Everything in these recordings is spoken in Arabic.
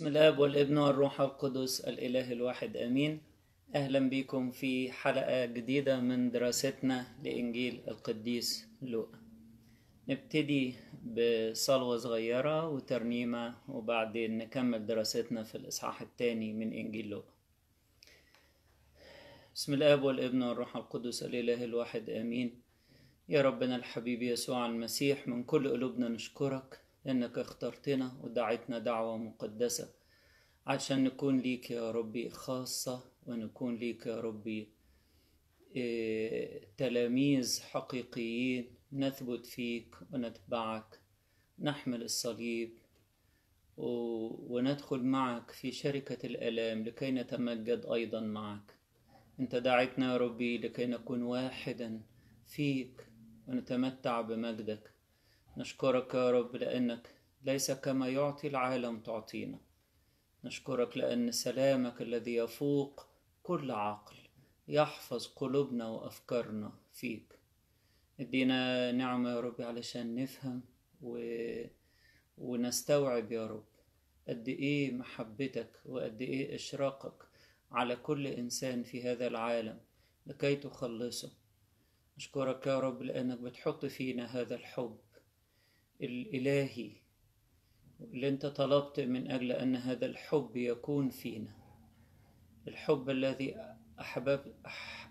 بسم الاب والابن والروح القدس الاله الواحد امين اهلا بكم في حلقه جديده من دراستنا لانجيل القديس لوقا نبتدي بصلوه صغيره وترنيمه وبعدين نكمل دراستنا في الاصحاح الثاني من انجيل لوقا بسم الاب والابن والروح القدس الاله الواحد امين يا ربنا الحبيب يسوع المسيح من كل قلوبنا نشكرك إنك اخترتنا ودعيتنا دعوة مقدسة عشان نكون ليك يا ربي خاصة ونكون ليك يا ربي إيه، تلاميذ حقيقيين نثبت فيك ونتبعك نحمل الصليب وندخل معك في شركة الألام لكي نتمجد أيضا معك أنت دعيتنا يا ربي لكي نكون واحدا فيك ونتمتع بمجدك نشكرك يا رب لأنك ليس كما يعطي العالم تعطينا نشكرك لأن سلامك الذي يفوق كل عقل يحفظ قلوبنا وأفكارنا فيك ادينا نعمة يا رب علشان نفهم و... ونستوعب يا رب قد إيه محبتك وقد إيه إشراقك على كل إنسان في هذا العالم لكي تخلصه أشكرك يا رب لأنك بتحط فينا هذا الحب الإلهي اللي أنت طلبت من أجل أن هذا الحب يكون فينا الحب الذي أحبب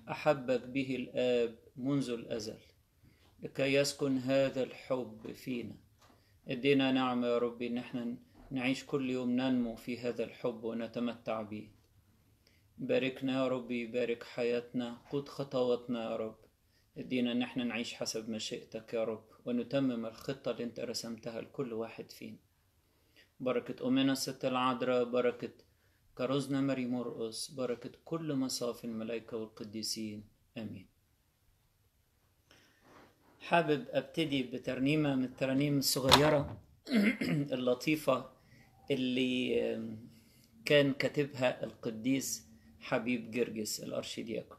أحبك به الآب منذ الأزل لكي يسكن هذا الحب فينا ادينا نعمة يا ربي إن احنا نعيش كل يوم ننمو في هذا الحب ونتمتع به باركنا يا ربي بارك حياتنا قود خطواتنا يا رب ادينا ان احنا نعيش حسب مشيئتك يا رب ونتمم الخطة اللي انت رسمتها لكل واحد فينا بركة أمنا ست العذراء بركة كاروزنا مري مرقص بركة كل مصافي الملائكة والقديسين آمين حابب أبتدي بترنيمة من الترانيم الصغيرة اللطيفة اللي كان كاتبها القديس حبيب جرجس الأرشيدياكو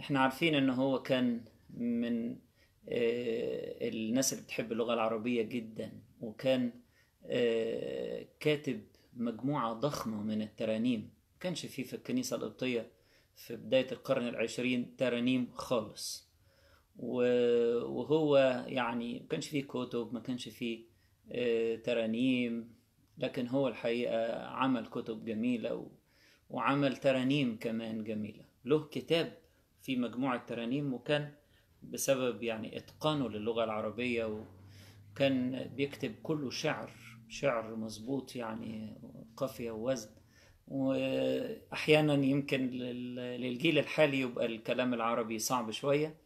احنا عارفين ان هو كان من آه، الناس اللي بتحب اللغة العربية جدا وكان آه، كاتب مجموعة ضخمة من الترانيم كانش فيه في الكنيسة القبطية في بداية القرن العشرين ترانيم خالص وهو يعني ما كانش فيه كتب ما كانش فيه آه، ترانيم لكن هو الحقيقة عمل كتب جميلة وعمل ترانيم كمان جميلة له كتاب في مجموعة ترانيم وكان بسبب يعني إتقانه للغة العربية وكان بيكتب كله شعر شعر مظبوط يعني قافية ووزن وأحيانا يمكن للجيل الحالي يبقى الكلام العربي صعب شوية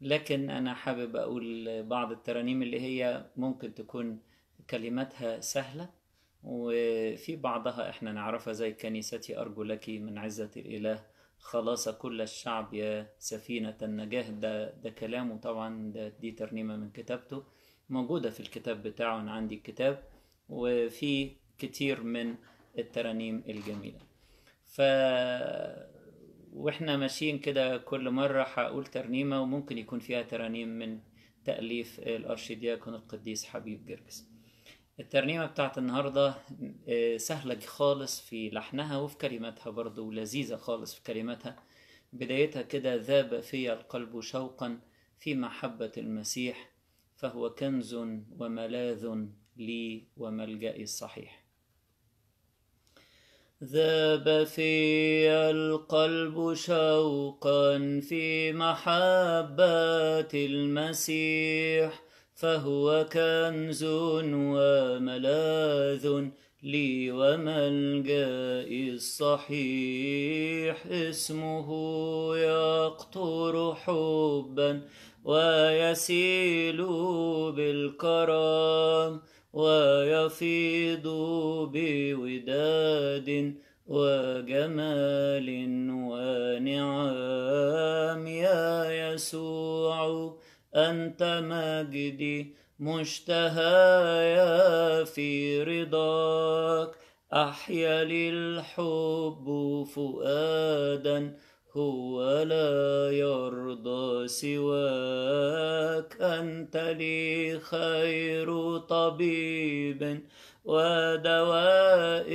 لكن أنا حابب أقول بعض الترانيم اللي هي ممكن تكون كلماتها سهلة وفي بعضها إحنا نعرفها زي كنيستي أرجو لك من عزة الإله خلاص كل الشعب يا سفينة النجاة ده, ده كلامه طبعا ده دي ترنيمة من كتابته موجودة في الكتاب بتاعه أنا عندي الكتاب وفي كتير من الترانيم الجميلة ف واحنا ماشيين كده كل مرة هقول ترنيمة وممكن يكون فيها ترانيم من تأليف الأرشيدياكون القديس حبيب جرجس الترنيمة بتاعت النهاردة آه، سهلة خالص في لحنها وفي كلماتها برضو لذيذة خالص في كلماتها بدايتها كده ذاب في القلب شوقا في محبة المسيح فهو كنز وملاذ لي وملجأي الصحيح ذاب في القلب شوقا في محبة المسيح فهو كنز وملاذ لي وملجئي الصحيح اسمه يقطر حبا ويسيل بالكرام ويفيض بوداد وجمال ونعام يا يسوع أنت مجدي مشتهايا في رضاك أحيا للحب فؤادا هو لا يرضى سواك أنت لي خير طبيب ودواء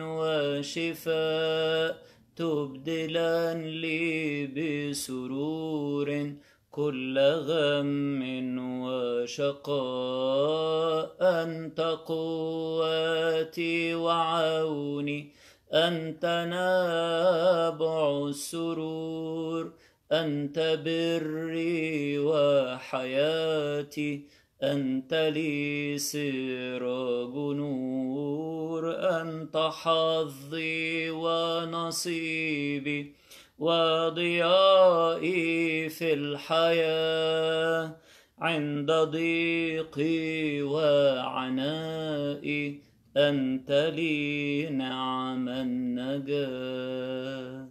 وشفاء تبدلا لي بسرور كل غم وشقاء أنت قواتي وعوني أنت نابع السرور أنت بري وحياتي أنت لي سراج نور أنت حظي ونصيبي وضيائي في الحياة عند ضيقي وعنائي أنت لي نعم النجاة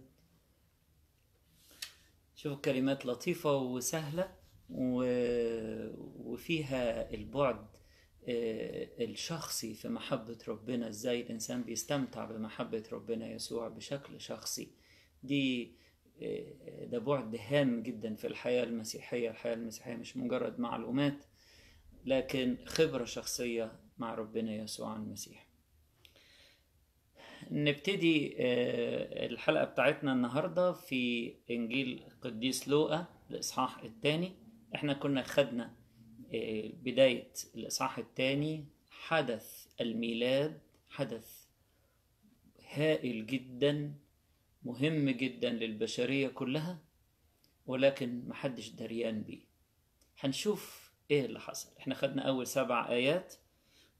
شوف كلمات لطيفة وسهلة و... وفيها البعد آه، الشخصي في محبة ربنا ازاي الإنسان بيستمتع بمحبة ربنا يسوع بشكل شخصي دي آه، آه، ده بعد هام جدا في الحياة المسيحية الحياة المسيحية مش مجرد معلومات لكن خبرة شخصية مع ربنا يسوع المسيح نبتدي آه، الحلقة بتاعتنا النهاردة في إنجيل قديس لوقا الإصحاح الثاني احنا كنا خدنا بداية الإصحاح الثاني حدث الميلاد حدث هائل جدا مهم جدا للبشرية كلها ولكن محدش دريان بيه هنشوف ايه اللي حصل احنا خدنا اول سبع ايات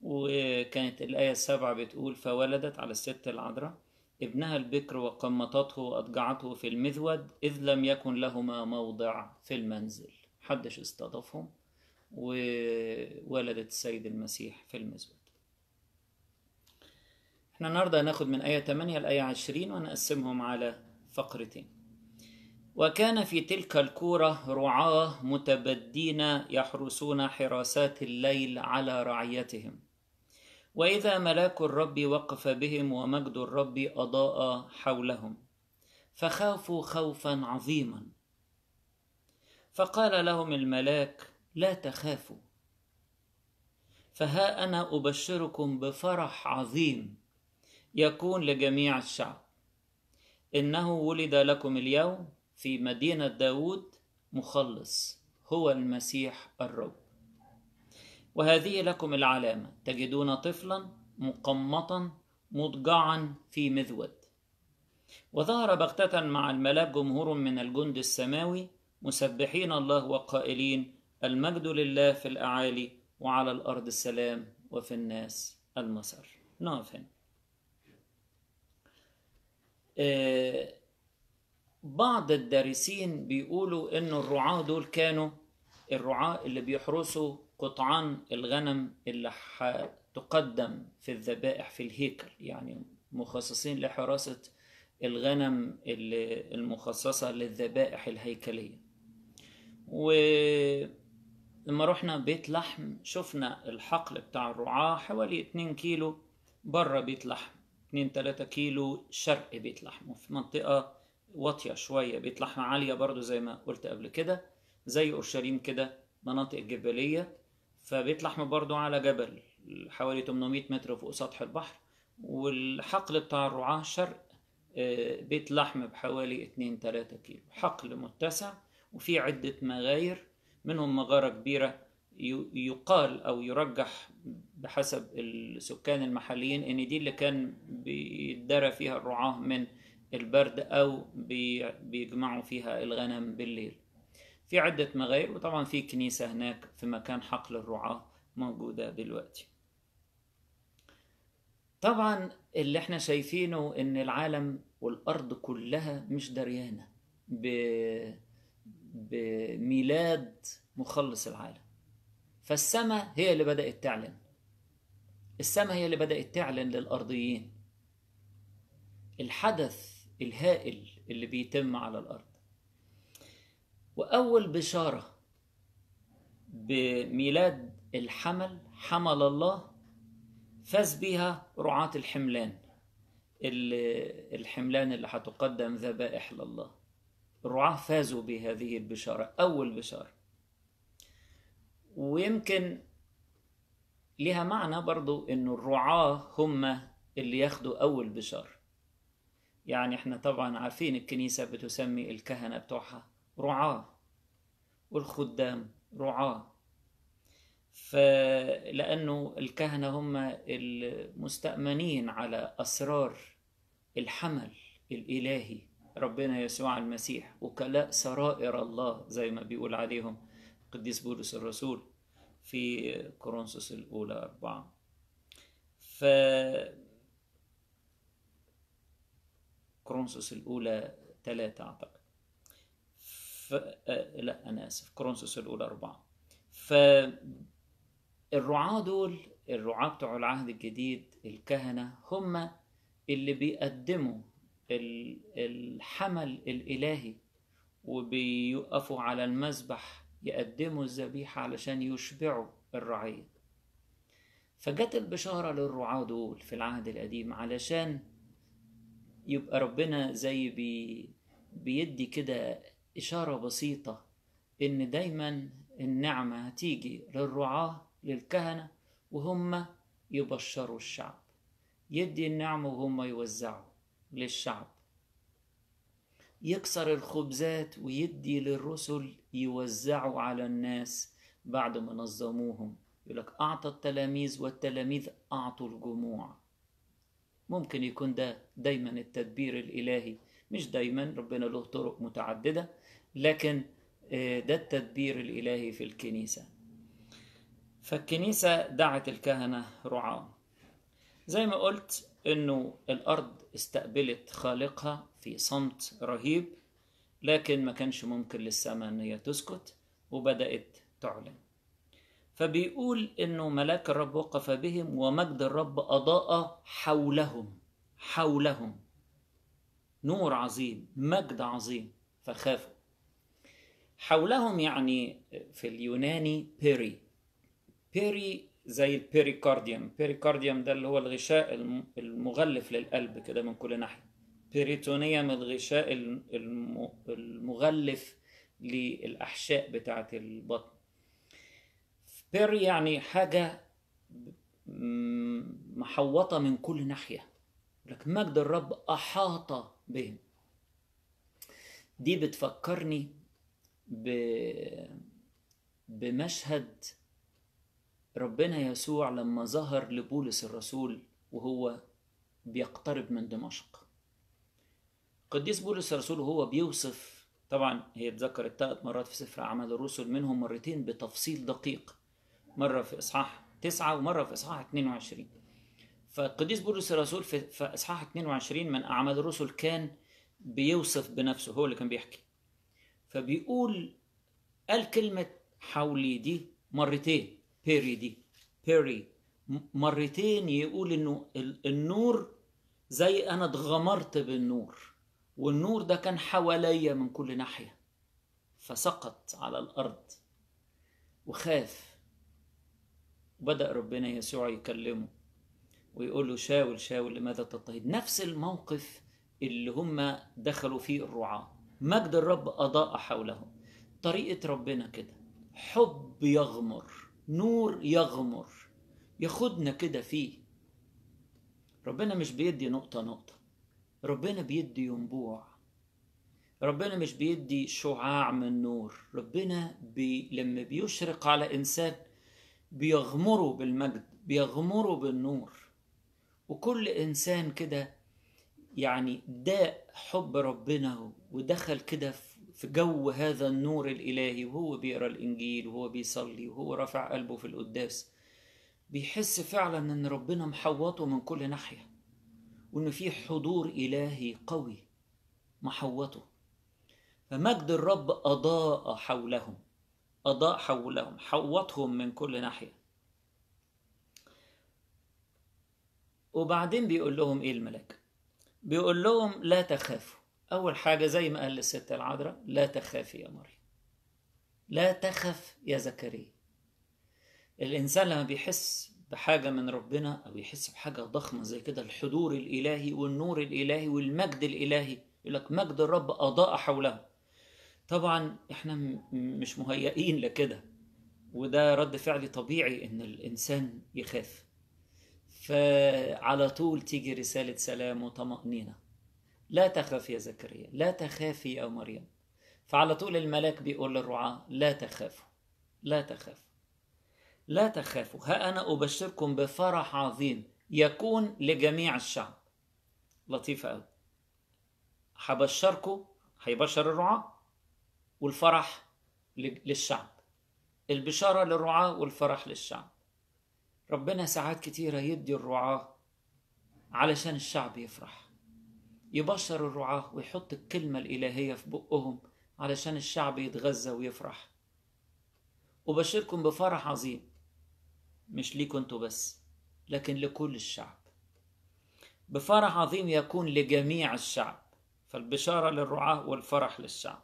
وكانت الآية السابعة بتقول فولدت على الست العذراء ابنها البكر وقمطته وأضجعته في المذود إذ لم يكن لهما موضع في المنزل محدش استضافهم وولدت السيد المسيح في المذود احنا النهاردة هناخد من آية 8 لآية 20 ونقسمهم على فقرتين وكان في تلك الكورة رعاة متبدين يحرسون حراسات الليل على رعيتهم وإذا ملاك الرب وقف بهم ومجد الرب أضاء حولهم فخافوا خوفا عظيما فقال لهم الملاك لا تخافوا فها أنا أبشركم بفرح عظيم يكون لجميع الشعب إنه ولد لكم اليوم في مدينة داود مخلص هو المسيح الرب وهذه لكم العلامة تجدون طفلا مقمطا مضجعا في مذود وظهر بغتة مع الملاك جمهور من الجند السماوي مسبحين الله وقائلين المجد لله في الأعالي وعلى الأرض السلام وفي الناس المسر نقف هنا آه، بعض الدارسين بيقولوا انه الرعاة دول كانوا الرعاة اللي بيحرسوا قطعان الغنم اللي هتقدم في الذبائح في الهيكل يعني مخصصين لحراسة الغنم المخصصة للذبائح الهيكلية ولما رحنا بيت لحم شفنا الحقل بتاع الرعاة حوالي 2 كيلو بره بيت لحم 2 3 كيلو شرق بيت لحم وفي منطقه واطيه شويه بيت لحم عاليه برضو زي ما قلت قبل كده زي اورشليم كده مناطق جبليه فبيت لحم برضو على جبل حوالي 800 متر فوق سطح البحر والحقل بتاع الرعاة شرق آه، بيت لحم بحوالي 2 3 كيلو حقل متسع وفي عده مغاير منهم مغاره كبيره يقال او يرجح بحسب السكان المحليين ان دي اللي كان بيدرى فيها الرعاه من البرد او بيجمعوا فيها الغنم بالليل في عدة مغاير وطبعا في كنيسة هناك في مكان حقل الرعاة موجودة دلوقتي طبعا اللي احنا شايفينه ان العالم والارض كلها مش دريانة بميلاد مخلص العالم فالسماء هي اللي بدأت تعلن السماء هي اللي بدأت تعلن للأرضيين الحدث الهائل اللي بيتم على الأرض وأول بشارة بميلاد الحمل حمل الله فاز بها رعاة الحملان اللي الحملان اللي هتقدم ذبائح لله الرعاة فازوا بهذه البشارة أول بشارة ويمكن لها معنى برضو انه الرعاة هم اللي ياخدوا اول بشار يعني احنا طبعا عارفين الكنيسة بتسمي الكهنة بتوعها رعاة والخدام رعاة فلأنه الكهنة هم المستأمنين على أسرار الحمل الإلهي ربنا يسوع المسيح وكلاء سرائر الله زي ما بيقول عليهم قديس بولس الرسول في كورنثوس الأولى أربعة ف كورنثوس الأولى ثلاثة أعتقد ف... آه، لا أنا آسف كورنثوس الأولى أربعة ف الرعاة دول الرعاة بتوع العهد الجديد الكهنة هم اللي بيقدموا الحمل الإلهي وبيقفوا على المذبح يقدموا الذبيحة علشان يشبعوا الرعية فجت البشارة للرعاة دول في العهد القديم علشان يبقى ربنا زي بي بيدي كده إشارة بسيطة إن دايما النعمة هتيجي للرعاة للكهنة وهم يبشروا الشعب يدي النعمة وهم يوزعوا للشعب يكسر الخبزات ويدي للرسل يوزعوا على الناس بعد ما نظموهم يقول لك أعطى التلاميذ والتلاميذ أعطوا الجموع ممكن يكون ده دايما التدبير الإلهي مش دايما ربنا له طرق متعددة لكن آه، ده التدبير الإلهي في الكنيسة فالكنيسة دعت الكهنة رعاة زي ما قلت إنه الأرض استقبلت خالقها في صمت رهيب لكن ما كانش ممكن للسماء ان هي تسكت وبدات تعلن فبيقول انه ملاك الرب وقف بهم ومجد الرب اضاء حولهم حولهم نور عظيم مجد عظيم فخافوا حولهم يعني في اليوناني بيري بيري زي البيريكارديوم بيريكارديوم ده اللي هو الغشاء المغلف للقلب كده من كل ناحيه بريتونية من الغشاء المغلف للأحشاء بتاعة البطن بير يعني حاجة محوطة من كل ناحية لكن مجد الرب أحاط بهم دي بتفكرني ب... بمشهد ربنا يسوع لما ظهر لبولس الرسول وهو بيقترب من دمشق قديس بولس الرسول هو بيوصف طبعا هي اتذكرت ثلاث مرات في سفر أعمال الرسل منهم مرتين بتفصيل دقيق مرة في إصحاح تسعة ومرة في إصحاح 22 فالقديس بولس الرسول في, في إصحاح 22 من أعمال الرسل كان بيوصف بنفسه هو اللي كان بيحكي فبيقول قال كلمة حولي دي مرتين بيري دي بيري مرتين يقول انه النور زي انا اتغمرت بالنور والنور ده كان حواليا من كل ناحية فسقط على الأرض وخاف وبدأ ربنا يسوع يكلمه ويقول له شاول شاول لماذا تضطهد نفس الموقف اللي هم دخلوا فيه الرعاة مجد الرب أضاء حولهم طريقة ربنا كده حب يغمر نور يغمر ياخدنا كده فيه ربنا مش بيدي نقطة نقطة ربنا بيدي ينبوع ربنا مش بيدي شعاع من نور ربنا بي لما بيشرق على إنسان بيغمره بالمجد بيغمره بالنور وكل إنسان كده يعني داء حب ربنا ودخل كده في جو هذا النور الإلهي وهو بيقرأ الإنجيل وهو بيصلي وهو رافع قلبه في القداس بيحس فعلا إن ربنا محوطه من كل ناحية وإنه في حضور إلهي قوي محوطه فمجد الرب أضاء حولهم أضاء حولهم حوطهم من كل ناحية وبعدين بيقول لهم إيه الملاك بيقول لهم لا تخافوا أول حاجة زي ما قال الست العذراء لا تخافي يا مريم لا تخف يا زكريا الإنسان لما بيحس بحاجة من ربنا أو يحس بحاجة ضخمة زي كده الحضور الإلهي والنور الإلهي والمجد الإلهي يقول لك مجد الرب أضاء حوله طبعا احنا مش مهيئين لكده وده رد فعل طبيعي ان الانسان يخاف فعلى طول تيجي رسالة سلام وطمأنينة لا تخاف يا زكريا لا تخافي يا مريم فعلى طول الملاك بيقول للرعاة لا تخافوا لا تخافوا لا تخافوا ها أنا أبشركم بفرح عظيم يكون لجميع الشعب لطيفة أوي هبشركم هيبشر الرعاة والفرح للشعب البشارة للرعاة والفرح للشعب ربنا ساعات كتيرة يدي الرعاة علشان الشعب يفرح يبشر الرعاة ويحط الكلمة الإلهية في بقهم علشان الشعب يتغذى ويفرح أبشركم بفرح عظيم مش ليكم انتوا بس لكن لكل الشعب بفرح عظيم يكون لجميع الشعب فالبشارة للرعاة والفرح للشعب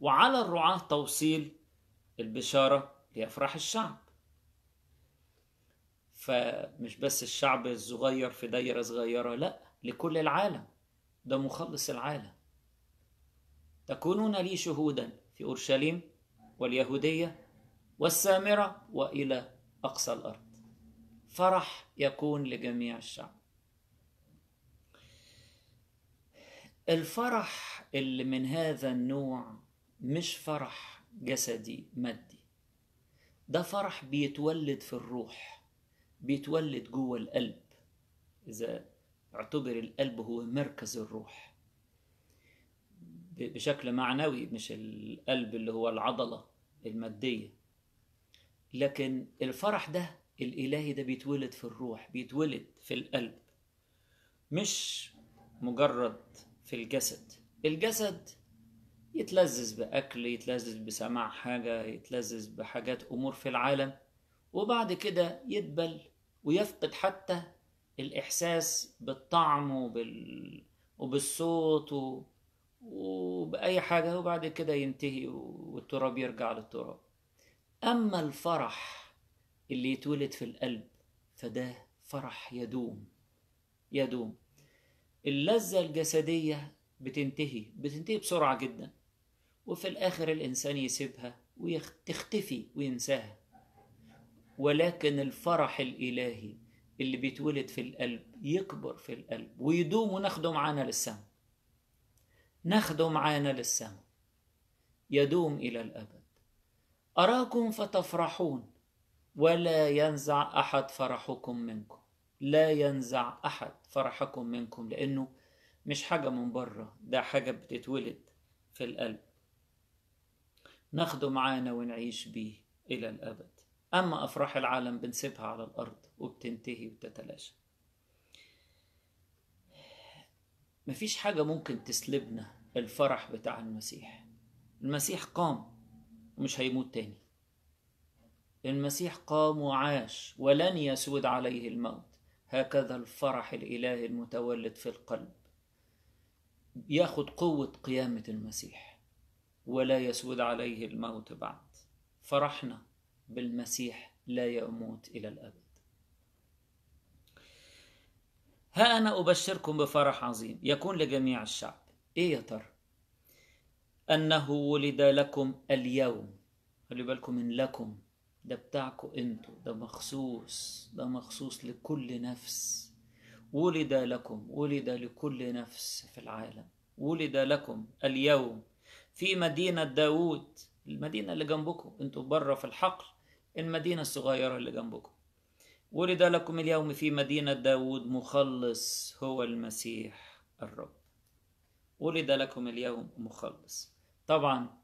وعلى الرعاة توصيل البشارة ليفرح الشعب فمش بس الشعب الصغير في دايرة صغيرة لا لكل العالم ده مخلص العالم تكونون لي شهودا في أورشليم واليهودية والسامرة وإلى أقصى الأرض فرح يكون لجميع الشعب الفرح اللي من هذا النوع مش فرح جسدي مادي ده فرح بيتولد في الروح بيتولد جوه القلب إذا اعتبر القلب هو مركز الروح بشكل معنوي مش القلب اللي هو العضلة المادية لكن الفرح ده الإلهي ده بيتولد في الروح بيتولد في القلب مش مجرد في الجسد الجسد يتلذذ بأكل يتلذذ بسماع حاجة يتلذذ بحاجات أمور في العالم وبعد كده يدبل ويفقد حتى الإحساس بالطعم وبال... وبالصوت و... وبأي حاجة وبعد كده ينتهي والتراب يرجع للتراب أما الفرح اللي يتولد في القلب فده فرح يدوم يدوم اللذة الجسدية بتنتهي بتنتهي بسرعة جدا وفي الآخر الإنسان يسيبها وتختفي وينساها ولكن الفرح الإلهي اللي بيتولد في القلب يكبر في القلب ويدوم وناخده معانا للسماء ناخده معانا للسماء يدوم إلى الأبد أراكم فتفرحون ولا ينزع أحد فرحكم منكم لا ينزع أحد فرحكم منكم لأنه مش حاجة من بره ده حاجة بتتولد في القلب ناخده معانا ونعيش بيه إلى الأبد أما أفراح العالم بنسيبها على الأرض وبتنتهي وتتلاشى مفيش حاجة ممكن تسلبنا الفرح بتاع المسيح المسيح قام ومش هيموت تاني المسيح قام وعاش ولن يسود عليه الموت هكذا الفرح الالهي المتولد في القلب ياخد قوه قيامه المسيح ولا يسود عليه الموت بعد فرحنا بالمسيح لا يموت الى الابد ها انا ابشركم بفرح عظيم يكون لجميع الشعب ايه يا ترى أنه ولد لكم اليوم خلي بالكم من لكم ده بتاعكم انتوا ده مخصوص ده مخصوص لكل نفس ولد لكم ولد لكل نفس في العالم ولد لكم اليوم في مدينة داوود المدينة اللي جنبكم انتوا بره في الحقل المدينة الصغيرة اللي جنبكم ولد لكم اليوم في مدينة داوود مخلص هو المسيح الرب ولد لكم اليوم مخلص طبعا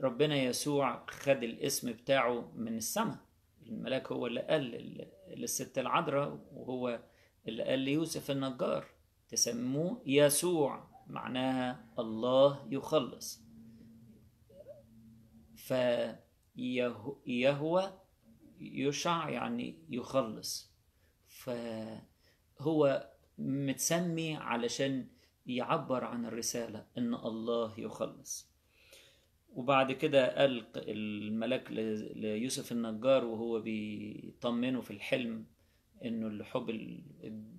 ربنا يسوع خد الاسم بتاعه من السماء الملاك هو اللي قال للست العذراء وهو اللي قال ليوسف النجار تسموه يسوع معناها الله يخلص فيهوى يشع يعني يخلص فهو متسمي علشان يعبر عن الرسالة إن الله يخلص وبعد كده قال الملاك ليوسف النجار وهو بيطمنه في الحلم انه الحب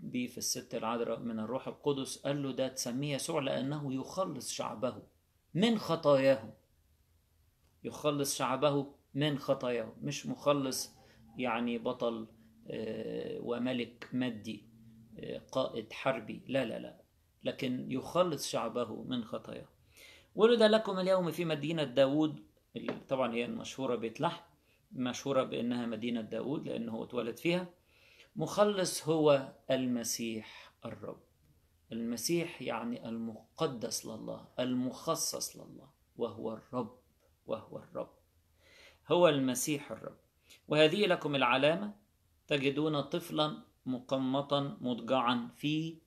بيه في الست العذراء من الروح القدس قال له ده تسميه يسوع لانه يخلص شعبه من خطاياهم يخلص شعبه من خطاياهم مش مخلص يعني بطل آه، وملك مادي آه، قائد حربي لا لا لا لكن يخلص شعبه من خطاياه ولد لكم اليوم في مدينة داود طبعا هي المشهورة بيت لحم مشهورة بأنها مدينة داود لأنه اتولد فيها مخلص هو المسيح الرب المسيح يعني المقدس لله المخصص لله وهو الرب وهو الرب هو المسيح الرب وهذه لكم العلامة تجدون طفلا مقمطا مضجعا في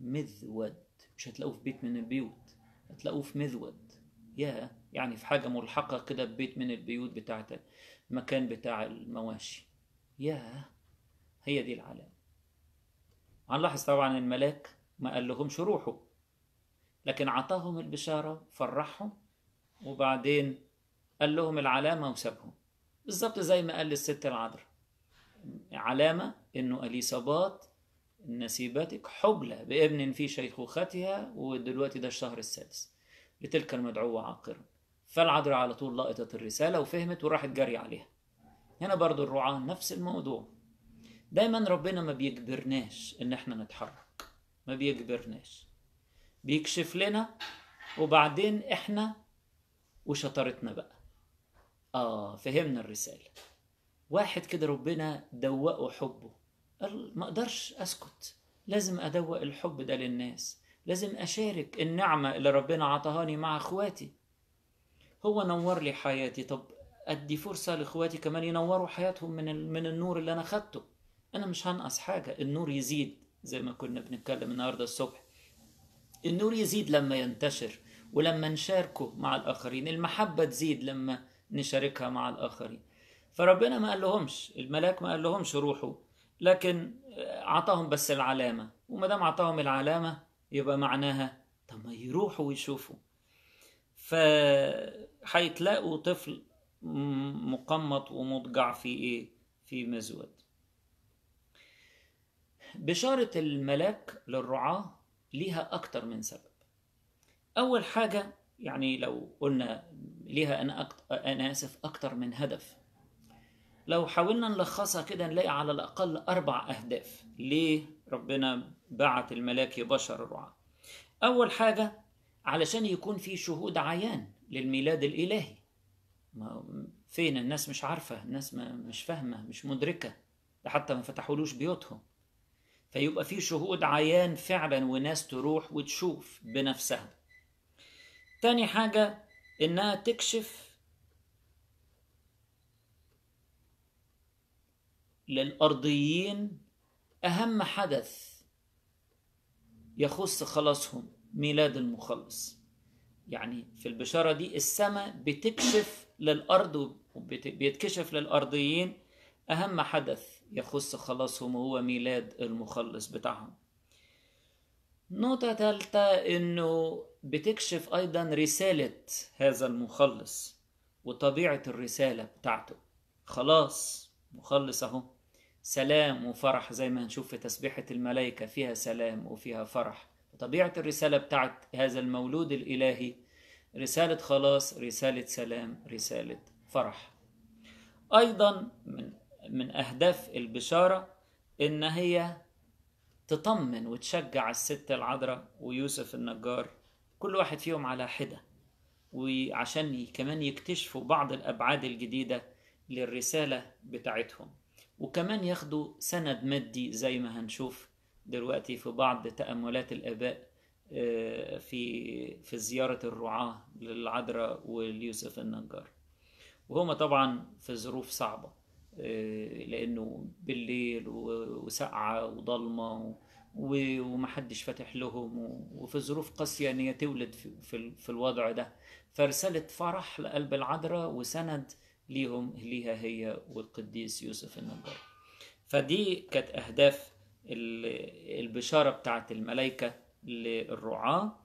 مذود مش هتلاقوه في بيت من البيوت هتلاقوه في مذود يا يعني في حاجة ملحقة كده ببيت من البيوت بتاعت المكان بتاع المواشي يا هي دي العلامة هنلاحظ طبعا الملاك ما قال لهمش روحوا لكن عطاهم البشارة فرحهم وبعدين قال لهم العلامة وسابهم بالظبط زي ما قال للست العذراء علامة انه اليصابات نسيبتك حبلى بابن في شيخوختها ودلوقتي ده الشهر السادس لتلك المدعوة عاقرا فالعذراء على طول لقطت الرسالة وفهمت وراحت جري عليها هنا برضو الرعاة نفس الموضوع دايما ربنا ما بيجبرناش ان احنا نتحرك ما بيجبرناش بيكشف لنا وبعدين احنا وشطارتنا بقى اه فهمنا الرسالة واحد كده ربنا دوقه حبه ما اقدرش اسكت لازم ادوق الحب ده للناس لازم اشارك النعمه اللي ربنا عطاهاني مع اخواتي هو نور لي حياتي طب ادي فرصه لاخواتي كمان ينوروا حياتهم من من النور اللي انا خدته انا مش هنقص حاجه النور يزيد زي ما كنا بنتكلم النهارده الصبح النور يزيد لما ينتشر ولما نشاركه مع الاخرين المحبه تزيد لما نشاركها مع الاخرين فربنا ما قال لهمش الملاك ما قال لهمش روحوا لكن اعطاهم بس العلامه وما دام اعطاهم العلامه يبقى معناها طب ما يروحوا ويشوفوا هيتلاقوا طفل مقمط ومضجع في ايه في مزود بشارة الملاك للرعاة ليها أكتر من سبب أول حاجة يعني لو قلنا ليها أنا, أكتر أنا آسف أكتر من هدف لو حاولنا نلخصها كده نلاقي على الأقل أربع أهداف ليه ربنا بعت الملاك بشر رعاة أول حاجة علشان يكون في شهود عيان للميلاد الإلهي فين الناس مش عارفة الناس مش فاهمة مش مدركة ده حتى ما فتحولوش بيوتهم فيبقى في شهود عيان فعلا وناس تروح وتشوف بنفسها تاني حاجة إنها تكشف للأرضيين أهم حدث يخص خلاصهم ميلاد المخلص يعني في البشارة دي السماء بتكشف للأرض وبيتكشف للأرضيين أهم حدث يخص خلاصهم هو ميلاد المخلص بتاعهم نقطة تالتة إنه بتكشف أيضا رسالة هذا المخلص وطبيعة الرسالة بتاعته خلاص مخلص أهو سلام وفرح زي ما هنشوف في تسبيحة الملائكة فيها سلام وفيها فرح طبيعة الرسالة بتاعت هذا المولود الإلهي رسالة خلاص رسالة سلام رسالة فرح أيضا من, من أهداف البشارة إن هي تطمن وتشجع الست العذراء ويوسف النجار كل واحد فيهم على حدة وعشان كمان يكتشفوا بعض الأبعاد الجديدة للرسالة بتاعتهم وكمان ياخدوا سند مادي زي ما هنشوف دلوقتي في بعض تأملات الآباء آه، في في زيارة الرعاة للعذراء واليوسف النجار وهما طبعا في ظروف صعبة آه، لأنه بالليل وسقعة وضلمة ومحدش فاتح لهم وفي ظروف قاسية إن هي تولد في الوضع ده فرسالة فرح لقلب العذراء وسند ليهم ليها هي والقديس يوسف النجار فدي كانت أهداف البشارة بتاعة الملائكة للرعاة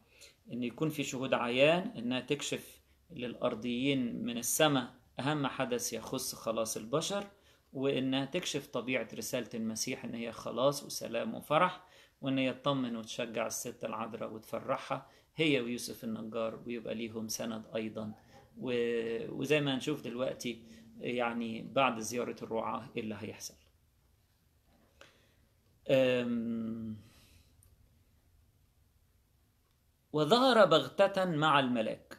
إن يكون في شهود عيان إنها تكشف للأرضيين من السماء أهم حدث يخص خلاص البشر وإنها تكشف طبيعة رسالة المسيح إن هي خلاص وسلام وفرح وإن هي تطمن وتشجع الست العذراء وتفرحها هي ويوسف النجار ويبقى ليهم سند أيضا وزي ما هنشوف دلوقتي يعني بعد زيارة الرعاة إيه اللي هيحصل وظهر بغتة مع الملاك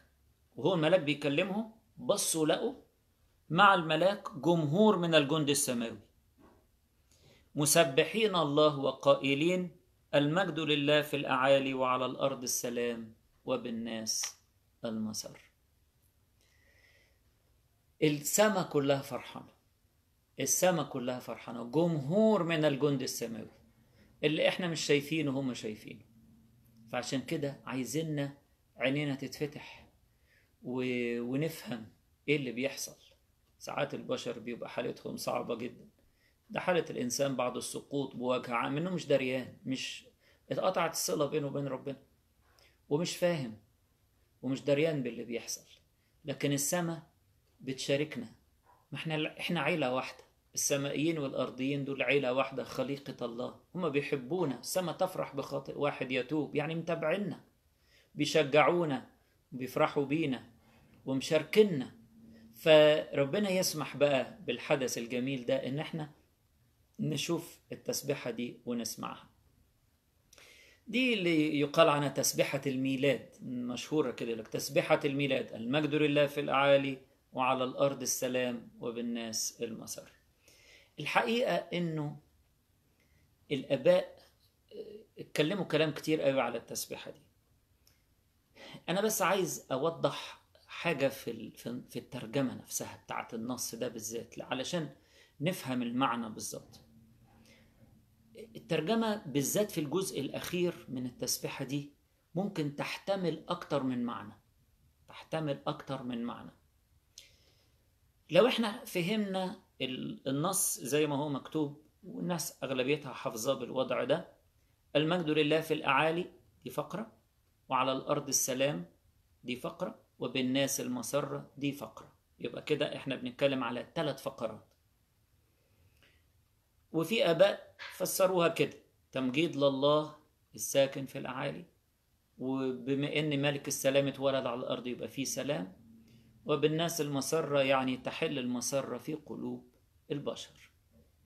وهو الملاك بيكلمه بصوا لقوا مع الملاك جمهور من الجند السماوي مسبحين الله وقائلين المجد لله في الأعالي وعلى الأرض السلام وبالناس المسر السماء كلها فرحانة السماء كلها فرحانة جمهور من الجند السماوي اللي احنا مش شايفينه هم شايفينه فعشان كده عايزيننا عينينا تتفتح و... ونفهم ايه اللي بيحصل ساعات البشر بيبقى حالتهم صعبة جدا ده حالة الإنسان بعد السقوط بوجه عام إنه مش دريان مش اتقطعت الصلة بينه وبين ربنا ومش فاهم ومش دريان باللي بيحصل لكن السماء بتشاركنا ما احنا احنا عيله واحده السمائيين والارضيين دول عيله واحده خليقه الله هم بيحبونا السما تفرح بخاطئ واحد يتوب يعني متابعينا بيشجعونا بيفرحوا بينا ومشاركنا فربنا يسمح بقى بالحدث الجميل ده ان احنا نشوف التسبيحه دي ونسمعها دي اللي يقال عنها تسبيحة الميلاد مشهورة كده لك تسبيحة الميلاد المجد لله في الأعالي وعلى الأرض السلام وبالناس المسر الحقيقة إنه الآباء آه، اتكلموا كلام كتير قوي على التسبيحة دي أنا بس عايز أوضح حاجة في في الترجمة نفسها بتاعت النص ده بالذات علشان نفهم المعنى بالظبط الترجمة بالذات في الجزء الأخير من التسبيحة دي ممكن تحتمل أكتر من معنى تحتمل أكتر من معنى لو احنا فهمنا النص زي ما هو مكتوب والناس أغلبيتها حافظاه بالوضع ده المجد لله في الأعالي دي فقرة وعلى الأرض السلام دي فقرة وبالناس المسرة دي فقرة يبقى كده احنا بنتكلم على ثلاث فقرات وفي آباء فسروها كده تمجيد لله الساكن في الأعالي وبما إن ملك السلام اتولد على الأرض يبقى في سلام وبالناس المسرة يعني تحل المسرة في قلوب البشر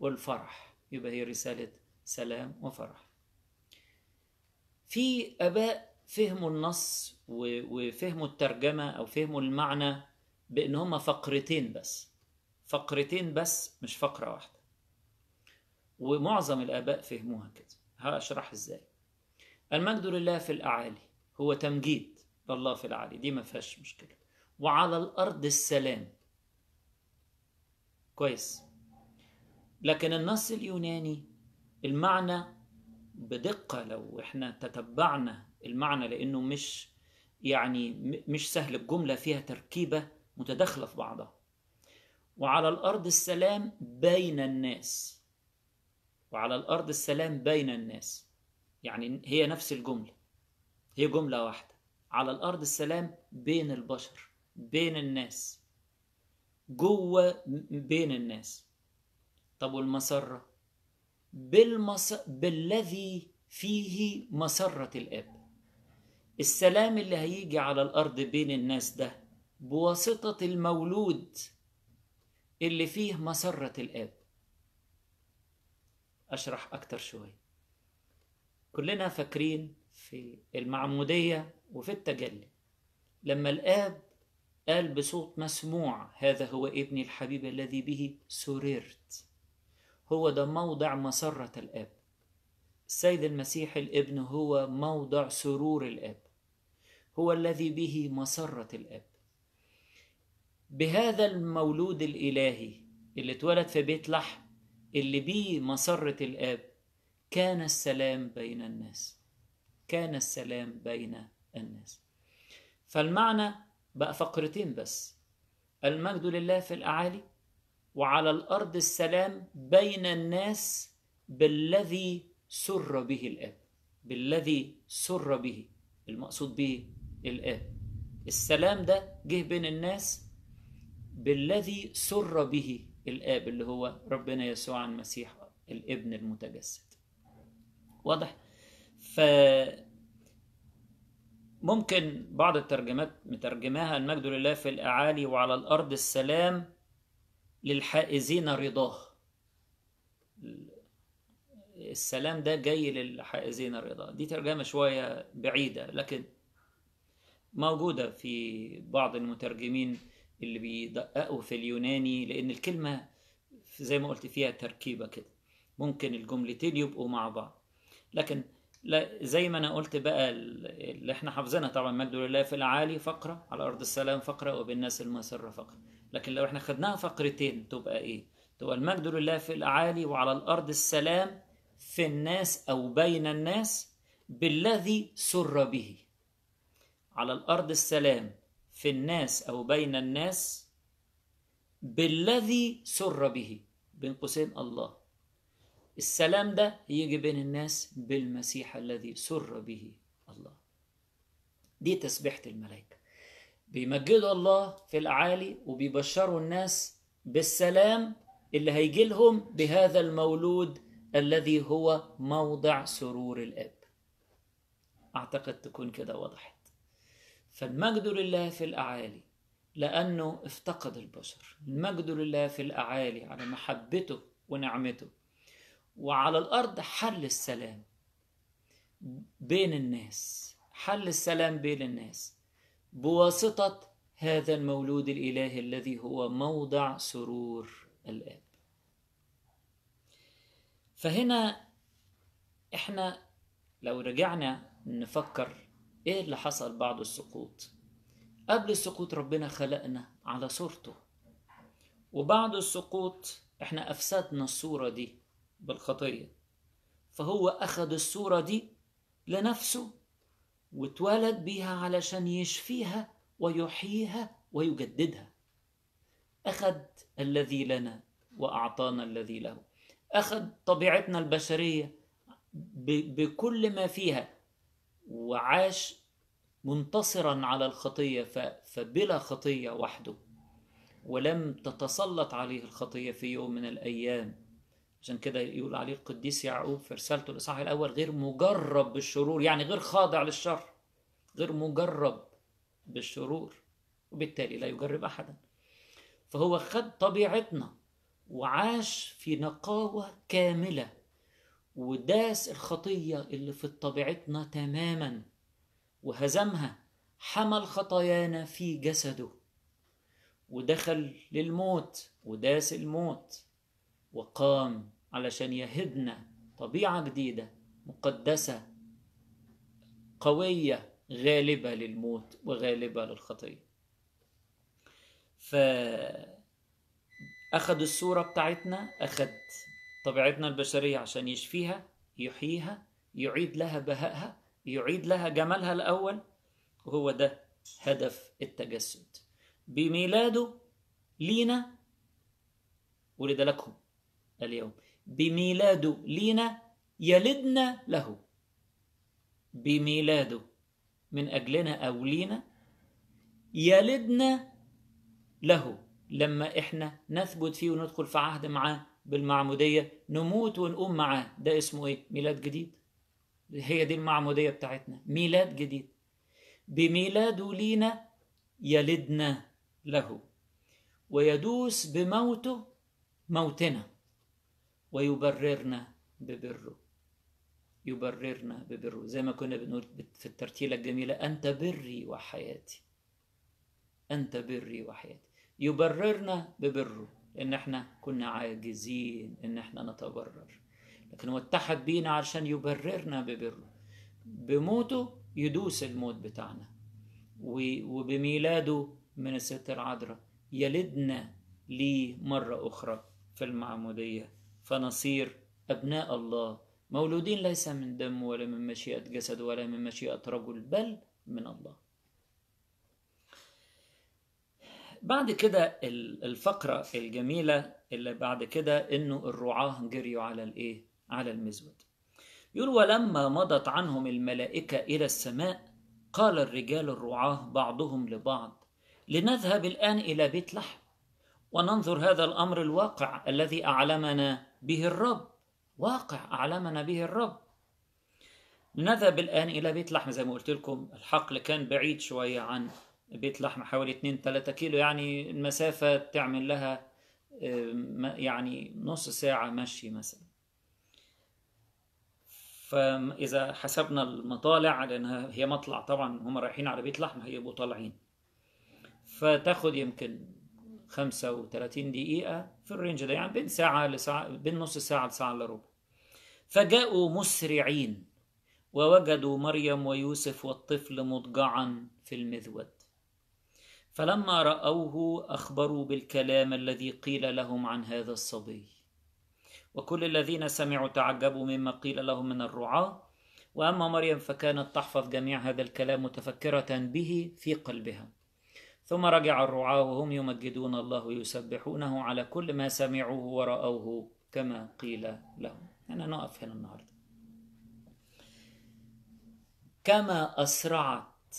والفرح يبقى هي رسالة سلام وفرح في آباء فهموا النص وفهموا الترجمة أو فهموا المعنى بأن هما فقرتين بس فقرتين بس مش فقرة واحدة ومعظم الآباء فهموها كده هشرح إزاي المجد لله في الأعالي هو تمجيد لله في الأعالي دي ما فيهاش مشكلة وعلى الأرض السلام كويس لكن النص اليوناني المعنى بدقة لو احنا تتبعنا المعنى لأنه مش يعني مش سهل الجملة فيها تركيبة متداخلة في بعضها وعلى الأرض السلام بين الناس وعلى الأرض السلام بين الناس يعني هي نفس الجملة هي جملة واحدة على الأرض السلام بين البشر بين الناس جوه بين الناس طب والمسرة بالمس... بالذي فيه مسرة الأب السلام اللي هيجي على الأرض بين الناس ده بواسطة المولود اللي فيه مسرة الآب أشرح أكتر شوية كلنا فاكرين في المعمودية وفي التجلي لما الآب قال بصوت مسموع هذا هو ابني الحبيب الذي به سررت هو ده موضع مسرة الآب السيد المسيح الابن هو موضع سرور الآب هو الذي به مسرة الآب بهذا المولود الإلهي اللي اتولد في بيت لحم اللي به مسرة الآب كان السلام بين الناس كان السلام بين الناس فالمعنى بقى فقرتين بس المجد لله في الأعالي وعلى الأرض السلام بين الناس بالذي سر به الآب بالذي سر به المقصود به الآب السلام ده جه بين الناس بالذي سر به الآب اللي هو ربنا يسوع المسيح الابن المتجسد واضح؟ ف ممكن بعض الترجمات مترجماها المجد لله في الأعالي وعلى الأرض السلام للحائزين رضاه السلام ده جاي للحائزين رضاه دي ترجمة شوية بعيدة لكن موجودة في بعض المترجمين اللي بيدققوا في اليوناني لأن الكلمة زي ما قلت فيها تركيبة كده ممكن الجملتين يبقوا مع بعض لكن لا زي ما انا قلت بقى اللي احنا حافظينها طبعا مجد لله في العالي فقره على ارض السلام فقره وبالناس المسره فقره لكن لو احنا خدناها فقرتين تبقى ايه تبقى المجد لله في العالي وعلى الارض السلام في الناس او بين الناس بالذي سر به على الارض السلام في الناس او بين الناس بالذي سر به بين قوسين الله السلام ده يجي بين الناس بالمسيح الذي سر به الله دي تسبيحة الملائكة بيمجدوا الله في الأعالي وبيبشروا الناس بالسلام اللي هيجي لهم بهذا المولود الذي هو موضع سرور الاب اعتقد تكون كده وضحت فالمجد لله في الاعالي لانه افتقد البشر المجد لله في الاعالي على محبته ونعمته وعلى الأرض حل السلام بين الناس حل السلام بين الناس بواسطة هذا المولود الإلهي الذي هو موضع سرور الآب فهنا إحنا لو رجعنا نفكر إيه اللي حصل بعد السقوط قبل السقوط ربنا خلقنا على صورته وبعد السقوط إحنا أفسدنا الصورة دي بالخطية فهو أخذ الصورة دي لنفسه واتولد بيها علشان يشفيها ويحييها ويجددها أخذ الذي لنا وأعطانا الذي له أخذ طبيعتنا البشرية بكل ما فيها وعاش منتصرا على الخطية فبلا خطية وحده ولم تتسلط عليه الخطية في يوم من الأيام عشان كده يقول عليه القديس يعقوب في رسالته الاصحاح الاول غير مجرب بالشرور يعني غير خاضع للشر غير مجرب بالشرور وبالتالي لا يجرب احدا فهو خد طبيعتنا وعاش في نقاوه كامله وداس الخطيه اللي في طبيعتنا تماما وهزمها حمل خطايانا في جسده ودخل للموت وداس الموت وقام علشان يهدنا طبيعة جديدة مقدسة قوية غالبة للموت وغالبة للخطية ف أخد الصورة بتاعتنا أخد طبيعتنا البشرية عشان يشفيها يحييها يعيد لها بهائها يعيد لها جمالها الأول وهو ده هدف التجسد بميلاده لينا ولدلكم اليوم بميلاده لينا يلدنا له بميلاده من أجلنا أو لينا يلدنا له لما إحنا نثبت فيه وندخل في عهد معاه بالمعمودية نموت ونقوم معاه ده اسمه إيه؟ ميلاد جديد هي دي المعمودية بتاعتنا ميلاد جديد بميلاده لينا يلدنا له ويدوس بموته موتنا ويبررنا ببره يبررنا ببره زي ما كنا بنقول في الترتيلة الجميلة أنت بري وحياتي أنت بري وحياتي يبررنا ببره إن إحنا كنا عاجزين إن إحنا نتبرر لكن هو اتحد بينا عشان يبررنا ببره بموته يدوس الموت بتاعنا وبميلاده من الست العذراء يلدنا ليه مرة أخرى في المعمودية فنصير أبناء الله مولودين ليس من دم ولا من مشيئة جسد ولا من مشيئة رجل بل من الله بعد كده الفقرة الجميلة اللي بعد كده إنه الرعاة جريوا على الإيه؟ على المزود يقول ولما مضت عنهم الملائكة إلى السماء قال الرجال الرعاة بعضهم لبعض لنذهب الآن إلى بيت لحم وننظر هذا الأمر الواقع الذي أعلمنا به الرب واقع أعلمنا به الرب نذهب الآن إلى بيت لحم زي ما قلت لكم الحقل كان بعيد شوية عن بيت لحم حوالي 2 3 كيلو يعني المسافة تعمل لها يعني نص ساعة مشي مثلا فإذا حسبنا المطالع لأنها هي مطلع طبعا هم رايحين على بيت لحم هيبقوا طالعين فتاخد يمكن 35 دقيقة في الرينج ده يعني بين ساعة لساعة بين نص ساعة لساعة إلا ربع فجاءوا مسرعين ووجدوا مريم ويوسف والطفل مضجعا في المذود فلما رأوه أخبروا بالكلام الذي قيل لهم عن هذا الصبي وكل الذين سمعوا تعجبوا مما قيل لهم من الرعاة وأما مريم فكانت تحفظ جميع هذا الكلام متفكرة به في قلبها ثم رجع الرعاة وهم يمجدون الله ويسبحونه على كل ما سمعوه ورأوه كما قيل لهم أنا نقف هنا النهارده كما أسرعت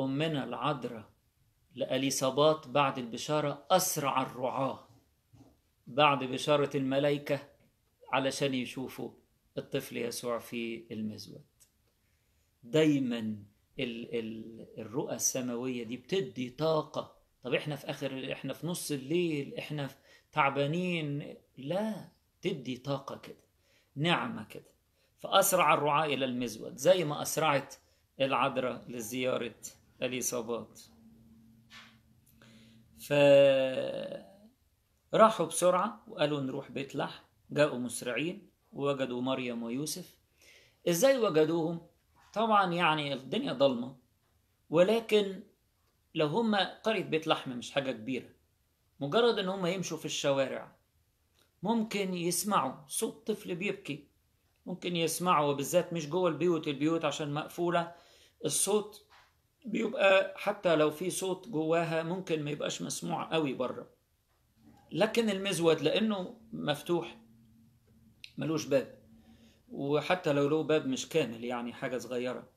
أمنا العذراء لأليصابات بعد البشارة أسرع الرعاة بعد بشارة الملائكة علشان يشوفوا الطفل يسوع في المزود دايما ال ال الرؤى السماوية دي بتدي طاقة طب احنا في اخر احنا في نص الليل احنا تعبانين لا تدي طاقة كده نعمة كده فأسرع الرعاة إلى المزود زي ما أسرعت العذراء لزيارة اليصابات ف راحوا بسرعة وقالوا نروح بيت لحم جاءوا مسرعين ووجدوا مريم ويوسف ازاي وجدوهم طبعا يعني الدنيا ضلمه ولكن لو هم قريه بيت لحم مش حاجه كبيره مجرد ان هم يمشوا في الشوارع ممكن يسمعوا صوت طفل بيبكي ممكن يسمعوا وبالذات مش جوه البيوت البيوت عشان مقفوله الصوت بيبقى حتى لو في صوت جواها ممكن ما يبقاش مسموع قوي بره لكن المزود لانه مفتوح ملوش باب وحتى لو له باب مش كامل يعني حاجة صغيرة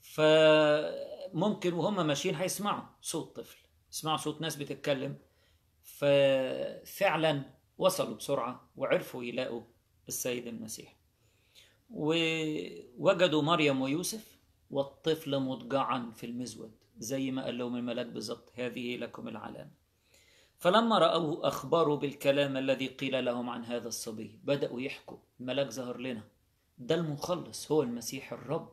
فممكن وهم ماشيين هيسمعوا صوت طفل يسمعوا صوت ناس بتتكلم ففعلا وصلوا بسرعة وعرفوا يلاقوا السيد المسيح ووجدوا مريم ويوسف والطفل مضجعا في المزود زي ما قال لهم الملاك بالظبط هذه لكم العلامة فلما رأوه أخبروا بالكلام الذي قيل لهم عن هذا الصبي بدأوا يحكوا الملاك ظهر لنا ده المخلص هو المسيح الرب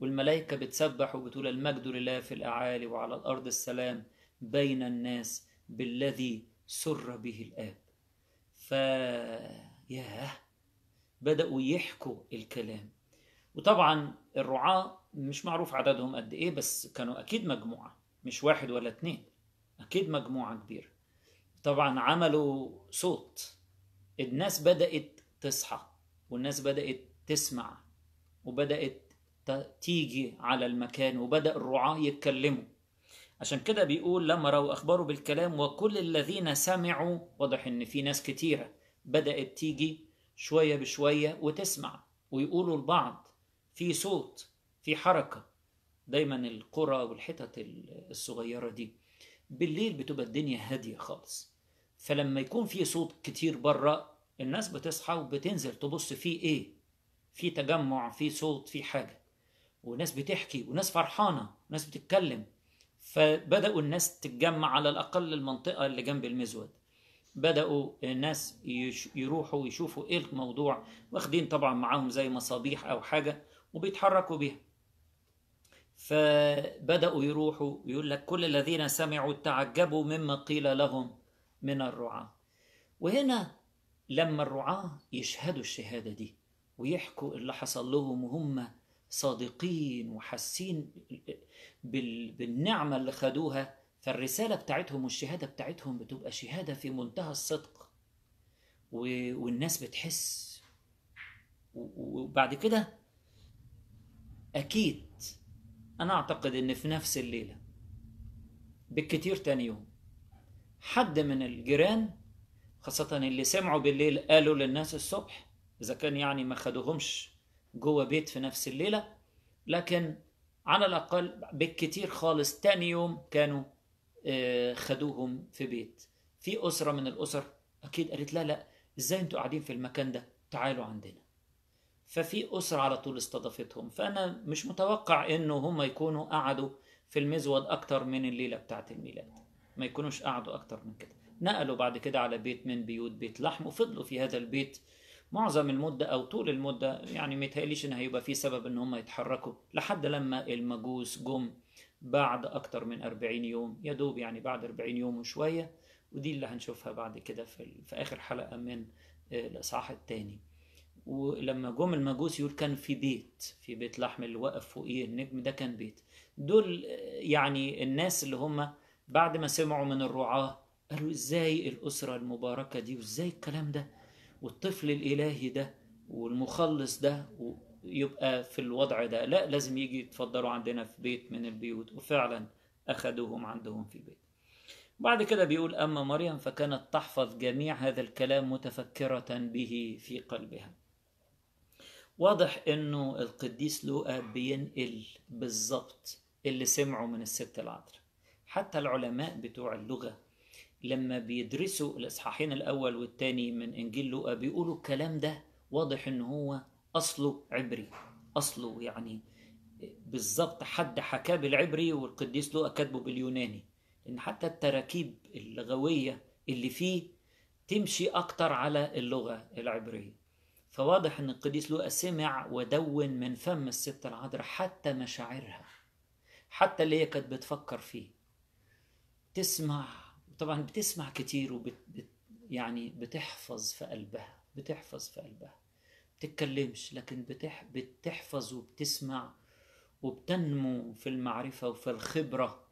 والملائكة بتسبح وبتقول المجد لله في الأعالي وعلى الأرض السلام بين الناس بالذي سر به الآب ف ياه بدأوا يحكوا الكلام وطبعا الرعاة مش معروف عددهم قد إيه بس كانوا أكيد مجموعة مش واحد ولا اتنين أكيد مجموعة كبيرة طبعا عملوا صوت الناس بدأت تصحى والناس بدأت تسمع وبدأت تيجي على المكان وبدأ الرعاة يتكلموا عشان كده بيقول لما رأوا أخباره بالكلام وكل الذين سمعوا واضح إن في ناس كتيرة بدأت تيجي شوية بشوية وتسمع ويقولوا البعض في صوت في حركة دايما القرى والحتت الصغيرة دي بالليل بتبقى الدنيا هادية خالص فلما يكون في صوت كتير بره الناس بتصحى وبتنزل تبص في ايه في تجمع في صوت في حاجه وناس بتحكي وناس فرحانه وناس بتتكلم فبداوا الناس تتجمع على الاقل المنطقه اللي جنب المزود بداوا الناس يروحوا ويشوفوا ايه الموضوع واخدين طبعا معاهم زي مصابيح او حاجه وبيتحركوا بيها فبداوا يروحوا يقول لك كل الذين سمعوا تعجبوا مما قيل لهم من الرعاه وهنا لما الرعاة يشهدوا الشهادة دي ويحكوا اللي حصل لهم وهم صادقين وحاسين بالنعمة اللي خدوها فالرسالة بتاعتهم والشهادة بتاعتهم بتبقى شهادة في منتهى الصدق والناس بتحس وبعد كده أكيد أنا أعتقد إن في نفس الليلة بالكتير تاني يوم حد من الجيران خاصة اللي سمعوا بالليل قالوا للناس الصبح إذا كان يعني ما خدوهمش جوه بيت في نفس الليلة لكن على الأقل بالكتير خالص تاني يوم كانوا آه، خدوهم في بيت في أسرة من الأسر أكيد قالت لا لا إزاي أنتوا قاعدين في المكان ده تعالوا عندنا ففي أسرة على طول استضافتهم فأنا مش متوقع إنه هم يكونوا قعدوا في المزود أكتر من الليلة بتاعة الميلاد ما يكونوش قعدوا أكتر من كده نقلوا بعد كده على بيت من بيوت بيت لحم وفضلوا في هذا البيت معظم المدة أو طول المدة يعني متهيأليش إن هيبقى في سبب إن هم يتحركوا لحد لما المجوس جم بعد أكتر من 40 يوم يا دوب يعني بعد 40 يوم وشوية ودي اللي هنشوفها بعد كده في, في آخر حلقة من آه، الإصحاح الثاني ولما جم المجوس يقول كان في بيت في بيت لحم اللي وقف فوقيه النجم ده كان بيت دول آه، يعني الناس اللي هم بعد ما سمعوا من الرعاه قالوا ازاي الاسره المباركه دي وازاي الكلام ده والطفل الالهي ده والمخلص ده يبقى في الوضع ده لا لازم يجي يتفضلوا عندنا في بيت من البيوت وفعلا اخذوهم عندهم في البيت بعد كده بيقول اما مريم فكانت تحفظ جميع هذا الكلام متفكره به في قلبها واضح انه القديس لوقا بينقل بالظبط اللي سمعه من الست العذراء حتى العلماء بتوع اللغه لما بيدرسوا الإصحاحين الأول والثاني من إنجيل لوقا بيقولوا الكلام ده واضح إن هو أصله عبري أصله يعني بالظبط حد حكاه بالعبري والقديس لوقا كاتبه باليوناني لأن حتى التراكيب اللغوية اللي فيه تمشي أكتر على اللغة العبرية فواضح ان القديس لوقا سمع ودون من فم الست العذراء حتى مشاعرها حتى اللي هي كانت بتفكر فيه تسمع طبعا بتسمع كتير وبت بت يعني بتحفظ في قلبها بتحفظ في قلبها بتتكلمش لكن بتح بتحفظ وبتسمع وبتنمو في المعرفة وفي الخبرة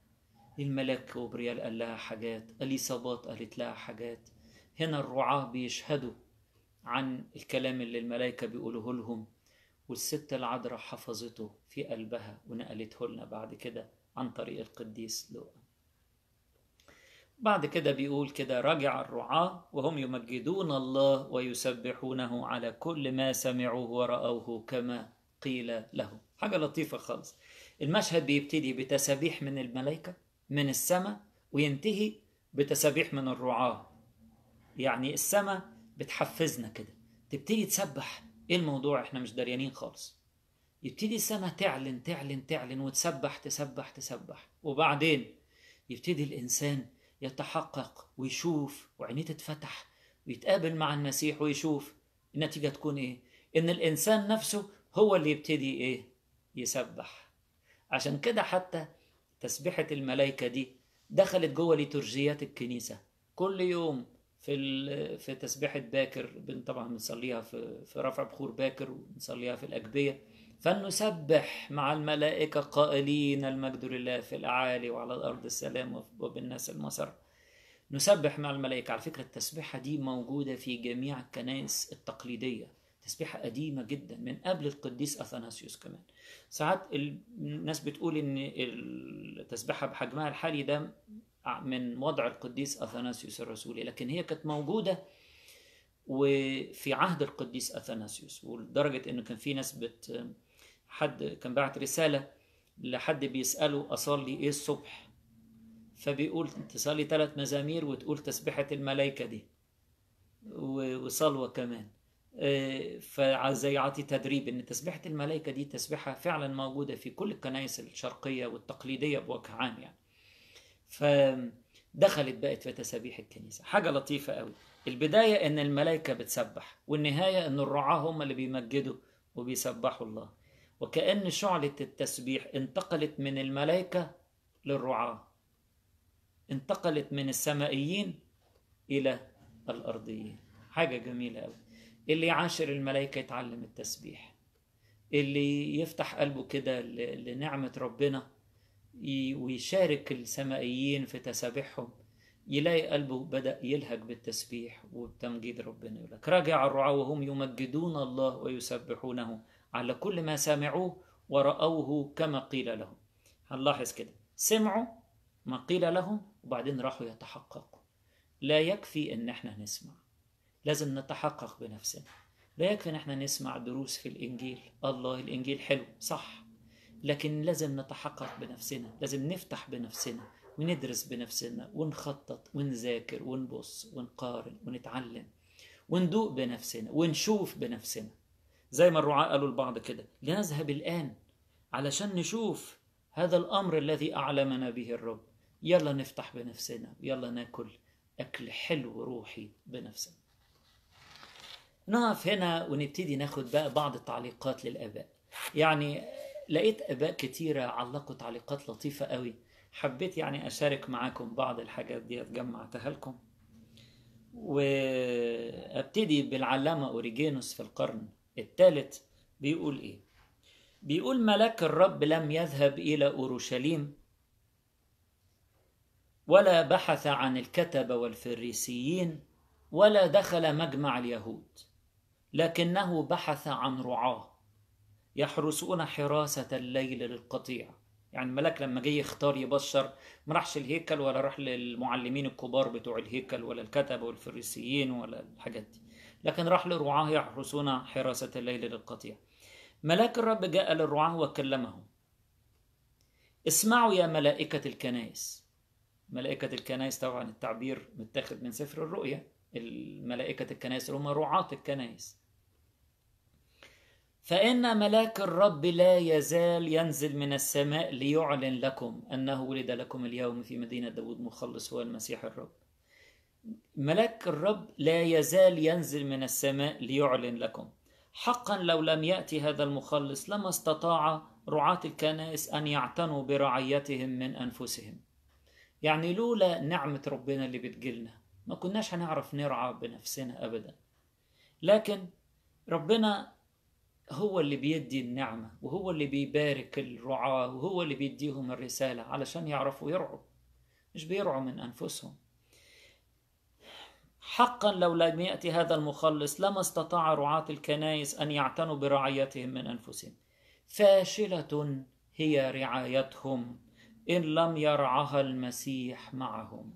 الملاك وبريال قال لها حاجات اليصابات قالت لها حاجات هنا الرعاة بيشهدوا عن الكلام اللي الملائكة بيقولوه لهم والست العذراء حفظته في قلبها ونقلته لنا بعد كده عن طريق القديس لوقا بعد كده بيقول كده رجع الرعاة وهم يمجدون الله ويسبحونه على كل ما سمعوه ورأوه كما قيل لهم حاجة لطيفة خالص المشهد بيبتدي بتسابيح من الملائكة من السماء وينتهي بتسابيح من الرعاة يعني السماء بتحفزنا كده تبتدي تسبح ايه الموضوع احنا مش دريانين خالص يبتدي السماء تعلن تعلن تعلن وتسبح تسبح تسبح وبعدين يبتدي الإنسان يتحقق ويشوف وعينيه تتفتح ويتقابل مع المسيح ويشوف النتيجه تكون ايه ان الانسان نفسه هو اللي يبتدي ايه يسبح عشان كده حتى تسبيحه الملائكه دي دخلت جوه ليتورجيات الكنيسه كل يوم في في تسبيحه باكر طبعا بنصليها في في رفع بخور باكر ونصليها في الاجبيه فلنسبح مع الملائكة قائلين المجد لله في الأعالي وعلى الأرض السلام وبالناس المسر نسبح مع الملائكة على فكرة التسبيحة دي موجودة في جميع الكنائس التقليدية تسبيحة قديمة جدا من قبل القديس أثناسيوس كمان ساعات الناس بتقول إن التسبيحة بحجمها الحالي ده من وضع القديس أثناسيوس الرسولي لكن هي كانت موجودة وفي عهد القديس أثناسيوس ولدرجة إنه كان في ناس بت حد كان بعت رسالة لحد بيسأله أصلي إيه الصبح فبيقول تصلي ثلاث مزامير وتقول تسبحة الملائكة دي وصلوة كمان آه، فزي يعطي تدريب ان تسبحة الملائكة دي تسبحة فعلا موجودة في كل الكنائس الشرقية والتقليدية بوجه عام يعني فدخلت بقت في تسابيح الكنيسة حاجة لطيفة قوي البداية ان الملائكة بتسبح والنهاية ان الرعاة هم اللي بيمجدوا وبيسبحوا الله وكأن شعلة التسبيح انتقلت من الملائكة للرعاة انتقلت من السمائيين إلى الأرضيين حاجة جميلة أوي اللي يعاشر الملائكة يتعلم التسبيح اللي يفتح قلبه كده لنعمة ربنا ويشارك السمائيين في تسابيحهم يلاقي قلبه بدأ يلهج بالتسبيح وبتمجيد ربنا يقول لك راجع الرعاة وهم يمجدون الله ويسبحونه على كل ما سمعوه ورأوه كما قيل لهم هنلاحظ كده سمعوا ما قيل لهم وبعدين راحوا يتحققوا لا يكفي ان احنا نسمع لازم نتحقق بنفسنا لا يكفي ان احنا نسمع دروس في الانجيل الله الانجيل حلو صح لكن لازم نتحقق بنفسنا لازم نفتح بنفسنا وندرس بنفسنا ونخطط ونذاكر ونبص ونقارن ونتعلم وندوق بنفسنا ونشوف بنفسنا زي ما الرعاة قالوا لبعض كده لنذهب الآن علشان نشوف هذا الأمر الذي أعلمنا به الرب يلا نفتح بنفسنا يلا ناكل أكل حلو روحي بنفسنا نقف هنا ونبتدي ناخد بقى بعض التعليقات للآباء يعني لقيت آباء كتيرة علقوا تعليقات لطيفة قوي حبيت يعني أشارك معاكم بعض الحاجات دي جمعتها لكم وابتدي بالعلامة أوريجينوس في القرن الثالث بيقول إيه؟ بيقول ملاك الرب لم يذهب إلى أورشليم ولا بحث عن الكتبة والفريسيين ولا دخل مجمع اليهود لكنه بحث عن رعاه يحرسون حراسة الليل للقطيع يعني الملاك لما جه يختار يبشر ما راحش الهيكل ولا راح للمعلمين الكبار بتوع الهيكل ولا الكتبة والفريسيين ولا الحاجات دي لكن راح لرعاه يحرسون حراسة الليل للقطيع ملاك الرب جاء للرعاة وكلمهم اسمعوا يا ملائكة الكنائس ملائكة الكنائس طبعا التعبير متاخد من سفر الرؤيا ملائكة الكنائس هم رعاة الكنائس فإن ملاك الرب لا يزال ينزل من السماء ليعلن لكم أنه ولد لكم اليوم في مدينة داود مخلص هو المسيح الرب ملاك الرب لا يزال ينزل من السماء ليعلن لكم حقا لو لم ياتي هذا المخلص لما استطاع رعاه الكنائس ان يعتنوا برعيتهم من انفسهم يعني لولا نعمه ربنا اللي بتجيلنا ما كناش هنعرف نرعى بنفسنا ابدا لكن ربنا هو اللي بيدي النعمه وهو اللي بيبارك الرعاه وهو اللي بيديهم الرساله علشان يعرفوا يرعوا مش بيرعوا من انفسهم حقا لو لم يأتي هذا المخلص لما استطاع رعاة الكنائس أن يعتنوا برعايتهم من أنفسهم فاشلة هي رعايتهم إن لم يرعها المسيح معهم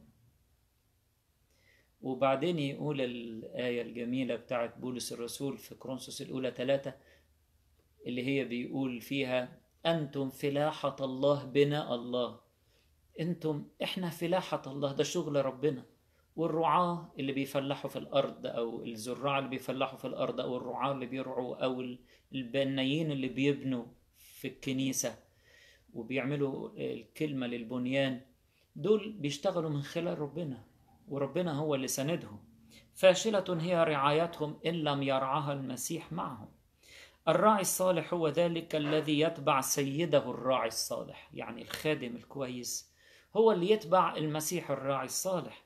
وبعدين يقول الآية الجميلة بتاعت بولس الرسول في كرونسوس الأولى ثلاثة اللي هي بيقول فيها أنتم فلاحة الله بناء الله أنتم إحنا فلاحة الله ده شغل ربنا والرعاة اللي بيفلحوا في الأرض أو الزراع اللي بيفلحوا في الأرض أو الرعاة اللي بيرعوا أو البنايين اللي بيبنوا في الكنيسة وبيعملوا الكلمة للبنيان دول بيشتغلوا من خلال ربنا وربنا هو اللي سندهم فاشلة هي رعايتهم إن لم يرعاها المسيح معهم الراعي الصالح هو ذلك الذي يتبع سيده الراعي الصالح يعني الخادم الكويس هو اللي يتبع المسيح الراعي الصالح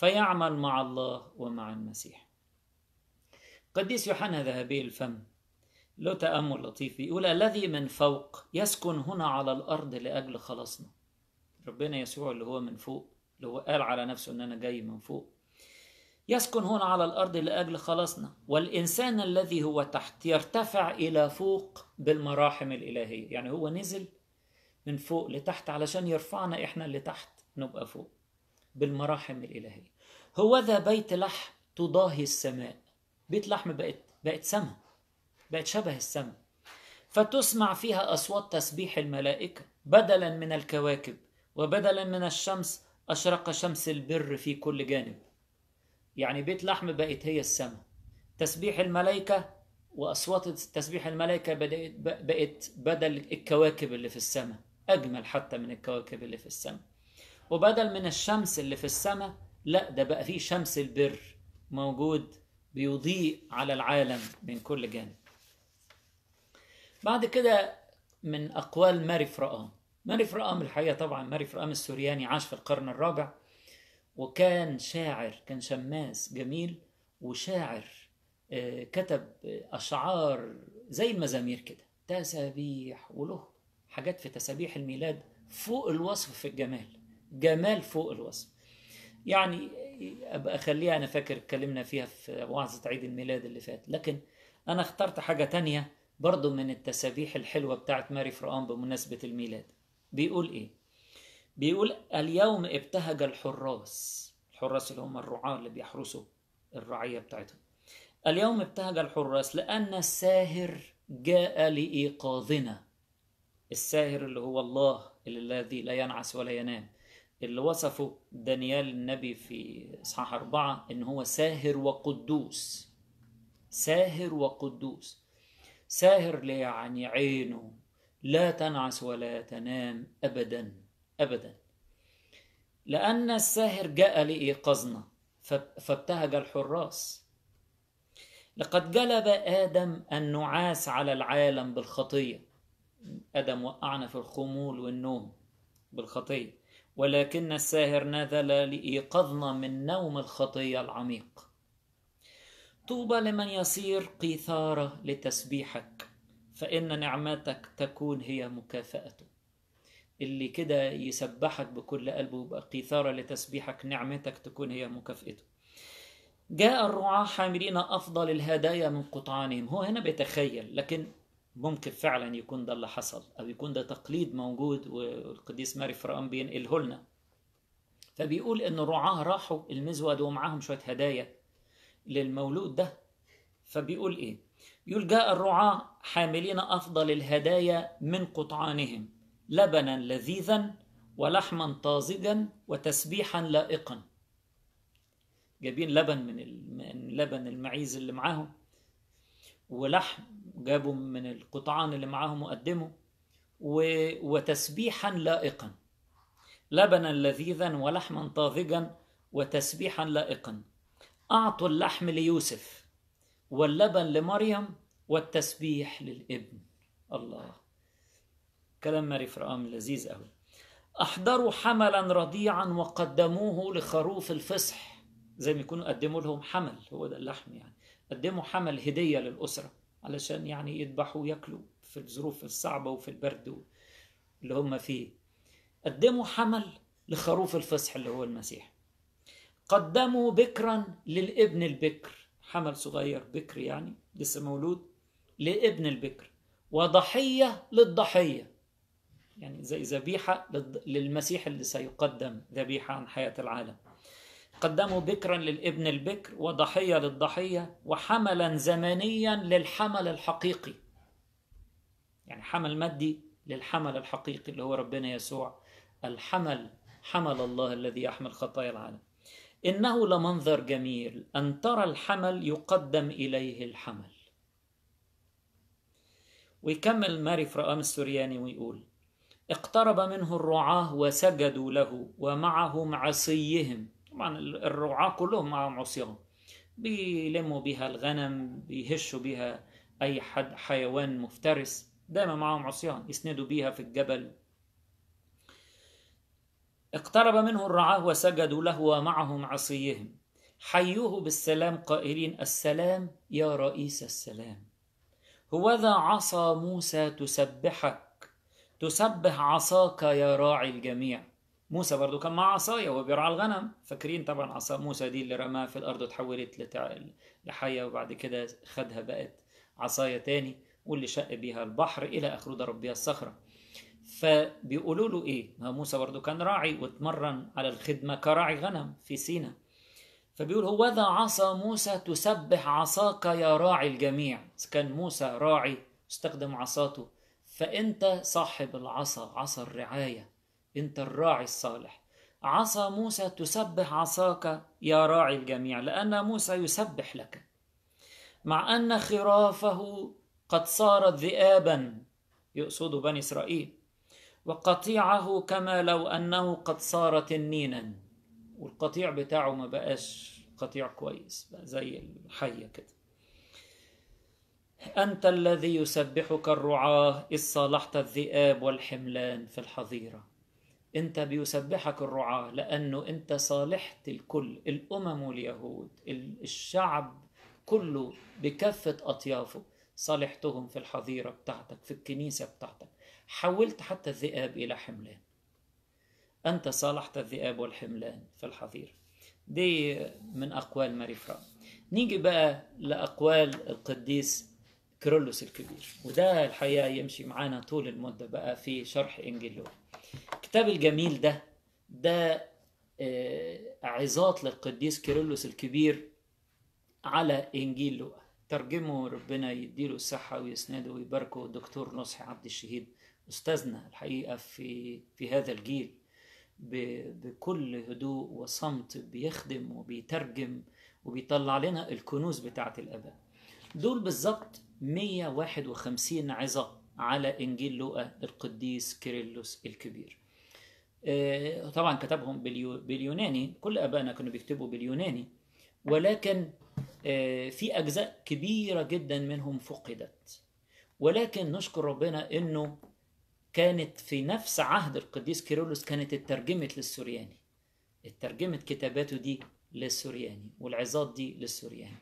فيعمل مع الله ومع المسيح قديس يوحنا ذهبي الفم له تأمل لطيف بيقول الذي من فوق يسكن هنا على الأرض لأجل خلاصنا ربنا يسوع اللي هو من فوق اللي هو قال على نفسه إن أنا جاي من فوق يسكن هنا على الأرض لأجل خلاصنا والإنسان الذي هو تحت يرتفع إلى فوق بالمراحم الإلهية يعني هو نزل من فوق لتحت علشان يرفعنا إحنا اللي تحت نبقى فوق بالمراحم الإلهية هو ذا بيت لحم تضاهي السماء بيت لحم بقت بقت سماء بقت شبه السماء فتسمع فيها أصوات تسبيح الملائكة بدلا من الكواكب وبدلا من الشمس أشرق شمس البر في كل جانب يعني بيت لحم بقت هي السماء تسبيح الملائكة وأصوات تسبيح الملائكة بقت بدل الكواكب اللي في السماء أجمل حتى من الكواكب اللي في السماء وبدل من الشمس اللي في السماء لا ده بقى فيه شمس البر موجود بيضيء على العالم من كل جانب بعد كده من أقوال ماري فرقام ماري فرقام الحقيقة طبعا ماري فرقام السورياني عاش في القرن الرابع وكان شاعر كان شماس جميل وشاعر آه، كتب أشعار زي المزامير كده تسابيح وله حاجات في تسابيح الميلاد فوق الوصف في الجمال جمال فوق الوصف يعني ابقى اخليها انا فاكر اتكلمنا فيها في وعظه عيد الميلاد اللي فات لكن انا اخترت حاجه تانية برضو من التسابيح الحلوه بتاعت ماري فرقان بمناسبه الميلاد بيقول ايه بيقول اليوم ابتهج الحراس الحراس اللي هم الرعاة اللي بيحرسوا الرعية بتاعتهم اليوم ابتهج الحراس لأن الساهر جاء لإيقاظنا الساهر اللي هو الله الذي لا ينعس ولا ينام اللي وصفه دانيال النبي في إصحاح أربعة إن هو ساهر وقدوس ساهر وقدوس ساهر يعني عينه لا تنعس ولا تنام أبدا أبدا لأن الساهر جاء لإيقظنا فابتهج الحراس لقد جلب آدم النعاس على العالم بالخطية آدم وقعنا في الخمول والنوم بالخطية ولكن الساهر نزل لإيقظنا من نوم الخطية العميق طوبى لمن يصير قيثارة لتسبيحك فإن نعمتك تكون هي مكافأته اللي كده يسبحك بكل قلبه قيثارة لتسبيحك نعمتك تكون هي مكافئته جاء الرعاة حاملين أفضل الهدايا من قطعانهم هو هنا بيتخيل لكن ممكن فعلا يكون ده اللي حصل او يكون ده تقليد موجود والقديس ماري فرقان بينقله لنا فبيقول ان الرعاه راحوا المزود ومعاهم شويه هدايا للمولود ده فبيقول ايه بيقول جاء الرعاه حاملين افضل الهدايا من قطعانهم لبنا لذيذا ولحما طازجا وتسبيحا لائقا جايبين لبن من, من لبن المعيز اللي معاهم ولحم جابوا من القطعان اللي معاهم وقدموا وتسبيحا لائقا لبنا لذيذا ولحما طازجا وتسبيحا لائقا أعطوا اللحم ليوسف واللبن لمريم والتسبيح للابن الله كلام ماري فرام لذيذ قوي أحضروا حملا رضيعا وقدموه لخروف الفصح زي ما يكونوا قدموا لهم حمل هو ده اللحم يعني قدموا حمل هدية للأسرة علشان يعني يذبحوا وياكلوا في الظروف الصعبة وفي البرد اللي هم فيه قدموا حمل لخروف الفصح اللي هو المسيح قدموا بكرا للابن البكر حمل صغير بكر يعني لسه مولود لابن البكر وضحية للضحية يعني زي ذبيحة للمسيح اللي سيقدم ذبيحة عن حياة العالم قدموا بكرا للابن البكر وضحيه للضحيه وحملا زمنيا للحمل الحقيقي يعني حمل مادي للحمل الحقيقي اللي هو ربنا يسوع الحمل حمل الله الذي يحمل خطايا العالم انه لمنظر جميل ان ترى الحمل يقدم اليه الحمل ويكمل ماري فرقام السورياني ويقول اقترب منه الرعاه وسجدوا له ومعهم عصيهم طبعا الرعاة كلهم معهم عصيان بيلموا بها الغنم بيهشوا بها أي حد حيوان مفترس دايما معهم عصيان يسندوا بها في الجبل اقترب منه الرعاة وسجدوا له ومعهم عصيهم حيوه بالسلام قائلين السلام يا رئيس السلام هوذا عصا موسى تسبحك تسبح عصاك يا راعي الجميع موسى برضو كان معاه عصاية وهو بيرعى الغنم فاكرين طبعا عصا موسى دي اللي رماها في الأرض وتحولت لتع... لحية وبعد كده خدها بقت عصاية تاني واللي شق بيها البحر إلى آخره ضرب بيها الصخرة فبيقولوا له إيه ما موسى برضو كان راعي واتمرن على الخدمة كراعي غنم في سينا فبيقول هوذا عصا موسى تسبح عصاك يا راعي الجميع كان موسى راعي استخدم عصاته فأنت صاحب العصا عصا الرعاية أنت الراعي الصالح عصا موسى تسبح عصاك يا راعي الجميع لأن موسى يسبح لك مع أن خرافه قد صارت ذئابا يقصد بني إسرائيل وقطيعه كما لو أنه قد صار تنينا والقطيع بتاعه ما بقاش قطيع كويس بقى زي الحية كده أنت الذي يسبحك الرعاة إذ صالحت الذئاب والحملان في الحظيرة انت بيسبحك الرعاة لانه انت صالحت الكل الامم واليهود الشعب كله بكافة اطيافه صالحتهم في الحظيرة بتاعتك في الكنيسة بتاعتك حولت حتى الذئاب الى حملان انت صالحت الذئاب والحملان في الحظيرة دي من اقوال ماري فرا نيجي بقى لاقوال القديس كرولوس الكبير وده الحقيقة يمشي معانا طول المدة بقى في شرح انجيل لوك الكتاب الجميل ده ده آه، عظات للقديس كيرلس الكبير على انجيل لوقا ترجمه ربنا يديله الصحه ويسنده ويباركه الدكتور نصحي عبد الشهيد استاذنا الحقيقه في في هذا الجيل بكل هدوء وصمت بيخدم وبيترجم وبيطلع لنا الكنوز بتاعه الاباء دول بالظبط 151 عظه على إنجيل لوقا القديس كيرلس الكبير آه، طبعا كتبهم باليوناني كل أبائنا كانوا بيكتبوا باليوناني ولكن آه، في أجزاء كبيرة جدا منهم فقدت ولكن نشكر ربنا أنه كانت في نفس عهد القديس كيرلس كانت اترجمت للسورياني اترجمت كتاباته دي للسورياني والعظات دي للسورياني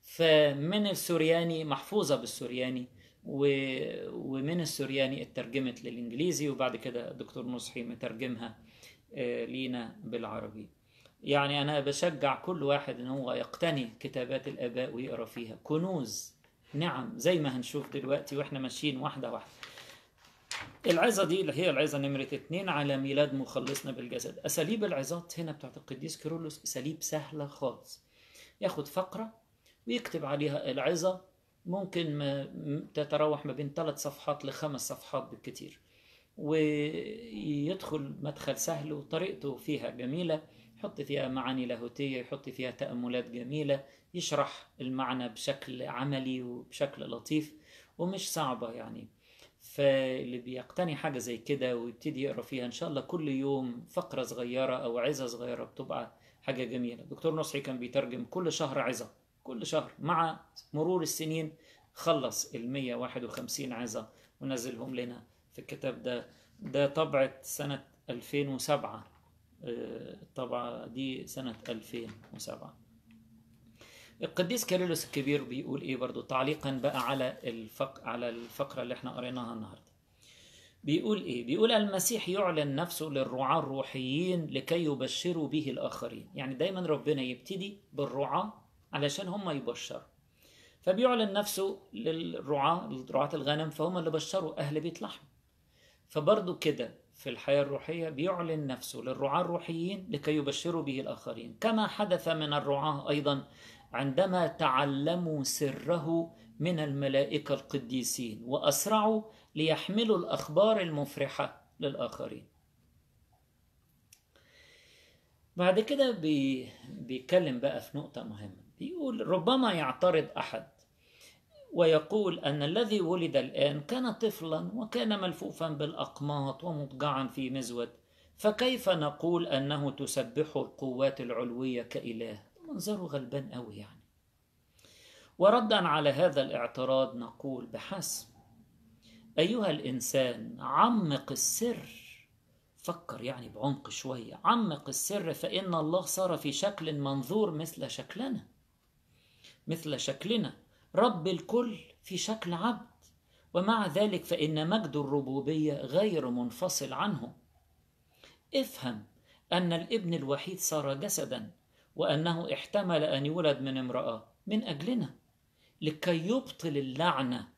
فمن السورياني محفوظة بالسورياني ومن السورياني اترجمت للإنجليزي وبعد كده الدكتور نصحي مترجمها آه، لينا بالعربي يعني أنا بشجع كل واحد إن هو يقتني كتابات الآباء ويقرأ فيها كنوز نعم زي ما هنشوف دلوقتي وإحنا ماشيين واحدة واحدة العظة دي اللي هي العظة نمرة اتنين على ميلاد مخلصنا بالجسد أساليب العظات هنا بتاعت القديس كيرلس أساليب سهلة خالص ياخد فقرة ويكتب عليها العظة ممكن ما تتراوح ما بين ثلاث صفحات لخمس صفحات بالكتير ويدخل مدخل سهل وطريقته فيها جميلة يحط فيها معاني لاهوتية يحط فيها تأملات جميلة يشرح المعنى بشكل عملي وبشكل لطيف ومش صعبة يعني فاللي بيقتني حاجة زي كده ويبتدي يقرأ فيها إن شاء الله كل يوم فقرة صغيرة أو عزة صغيرة بتبقى حاجة جميلة دكتور نصحي كان بيترجم كل شهر عزة كل شهر مع مرور السنين خلص ال 151 عزة ونزلهم لنا في الكتاب ده ده طبعة سنة 2007 الطبعة آه، دي سنة 2007 القديس كارلوس الكبير بيقول ايه برضو تعليقا بقى على الفق على الفقرة اللي احنا قريناها النهاردة بيقول ايه بيقول المسيح يعلن نفسه للرعاة الروحيين لكي يبشروا به الاخرين يعني دايما ربنا يبتدي بالرعاة علشان هم يبشروا فبيعلن نفسه للرعاة لرعاة الغنم فهم اللي بشروا أهل بيت لحم فبرضه كده في الحياة الروحية بيعلن نفسه للرعاة الروحيين لكي يبشروا به الآخرين كما حدث من الرعاة أيضا عندما تعلموا سره من الملائكة القديسين وأسرعوا ليحملوا الأخبار المفرحة للآخرين بعد كده بيتكلم بقى في نقطة مهمة بيقول ربما يعترض أحد ويقول أن الذي ولد الآن كان طفلا وكان ملفوفا بالأقماط ومضجعا في مزود فكيف نقول أنه تسبحه القوات العلوية كإله منظره غلبان أوي يعني وردا على هذا الاعتراض نقول بحسب أيها الإنسان عمق السر فكر يعني بعمق شوية عمق السر فإن الله صار في شكل منظور مثل شكلنا مثل شكلنا رب الكل في شكل عبد ومع ذلك فإن مجد الربوبية غير منفصل عنه افهم أن الابن الوحيد صار جسدا وأنه احتمل أن يولد من امرأة من أجلنا لكي يبطل اللعنة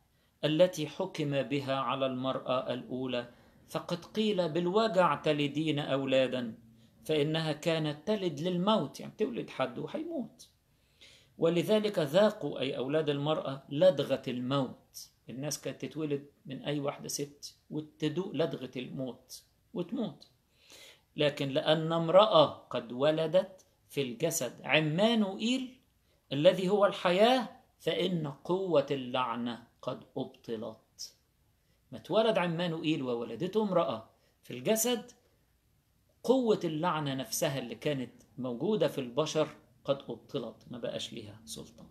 التي حكم بها على المرأة الأولى فقد قيل بالوجع تلدين أولادا فإنها كانت تلد للموت يعني تولد حد وهيموت ولذلك ذاقوا أي أولاد المرأة لدغة الموت الناس كانت تتولد من أي واحدة ست وتدوق لدغة الموت وتموت لكن لأن امرأة قد ولدت في الجسد عمان الذي هو الحياة فإن قوة اللعنة قد أبطلت ما اتولد عمانوئيل وولدته امرأة في الجسد قوة اللعنة نفسها اللي كانت موجودة في البشر قد أبطلت ما بقاش ليها سلطان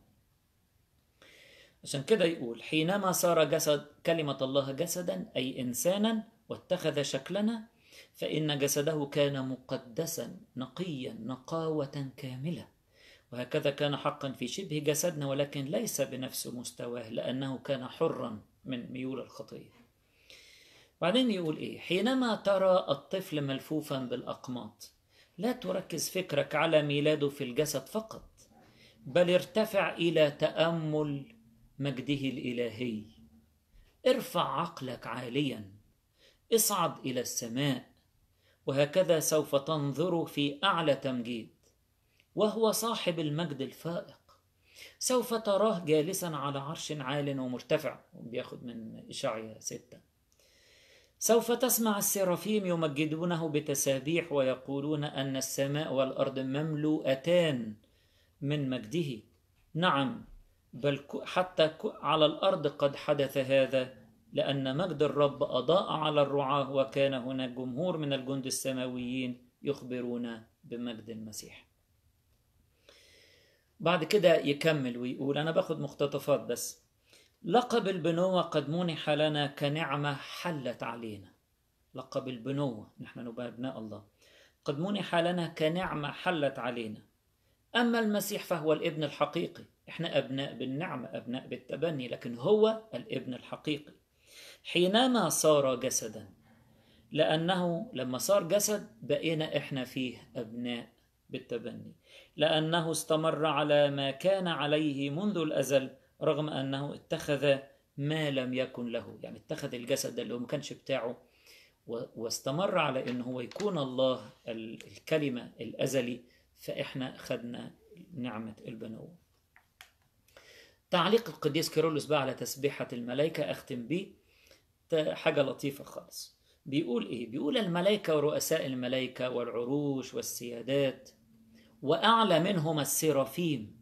عشان كده يقول حينما صار جسد كلمة الله جسدا أي إنسانا واتخذ شكلنا فإن جسده كان مقدسا نقيا نقاوة كاملة وهكذا كان حقا في شبه جسدنا ولكن ليس بنفس مستواه لأنه كان حرا من ميول الخطية بعدين يقول إيه حينما ترى الطفل ملفوفا بالأقماط لا تركز فكرك على ميلاده في الجسد فقط بل ارتفع الى تامل مجده الالهي ارفع عقلك عاليا اصعد الى السماء وهكذا سوف تنظر في اعلى تمجيد وهو صاحب المجد الفائق سوف تراه جالسا على عرش عال ومرتفع بياخد من إشعيا ستة سوف تسمع السرافيم يمجدونه بتسابيح ويقولون أن السماء والأرض مملوءتان من مجده نعم بل حتى على الأرض قد حدث هذا لأن مجد الرب أضاء على الرعاة وكان هناك جمهور من الجند السماويين يخبرون بمجد المسيح بعد كده يكمل ويقول أنا باخد مقتطفات بس لقب البنوة قد منح لنا كنعمة حلت علينا لقب البنوة نحن نبقى أبناء الله قد منح لنا كنعمة حلت علينا أما المسيح فهو الابن الحقيقي احنا أبناء بالنعمة أبناء بالتبني لكن هو الابن الحقيقي حينما صار جسدا لأنه لما صار جسد بقينا احنا فيه أبناء بالتبني لأنه استمر على ما كان عليه منذ الأزل رغم أنه اتخذ ما لم يكن له يعني اتخذ الجسد اللي هو ما كانش بتاعه واستمر على أنه هو يكون الله الكلمة الأزلي فإحنا خدنا نعمة البنوة تعليق القديس كيرولوس بقى على تسبيحة الملائكة أختم بيه حاجة لطيفة خالص بيقول إيه؟ بيقول الملائكة ورؤساء الملائكة والعروش والسيادات وأعلى منهم السرافيم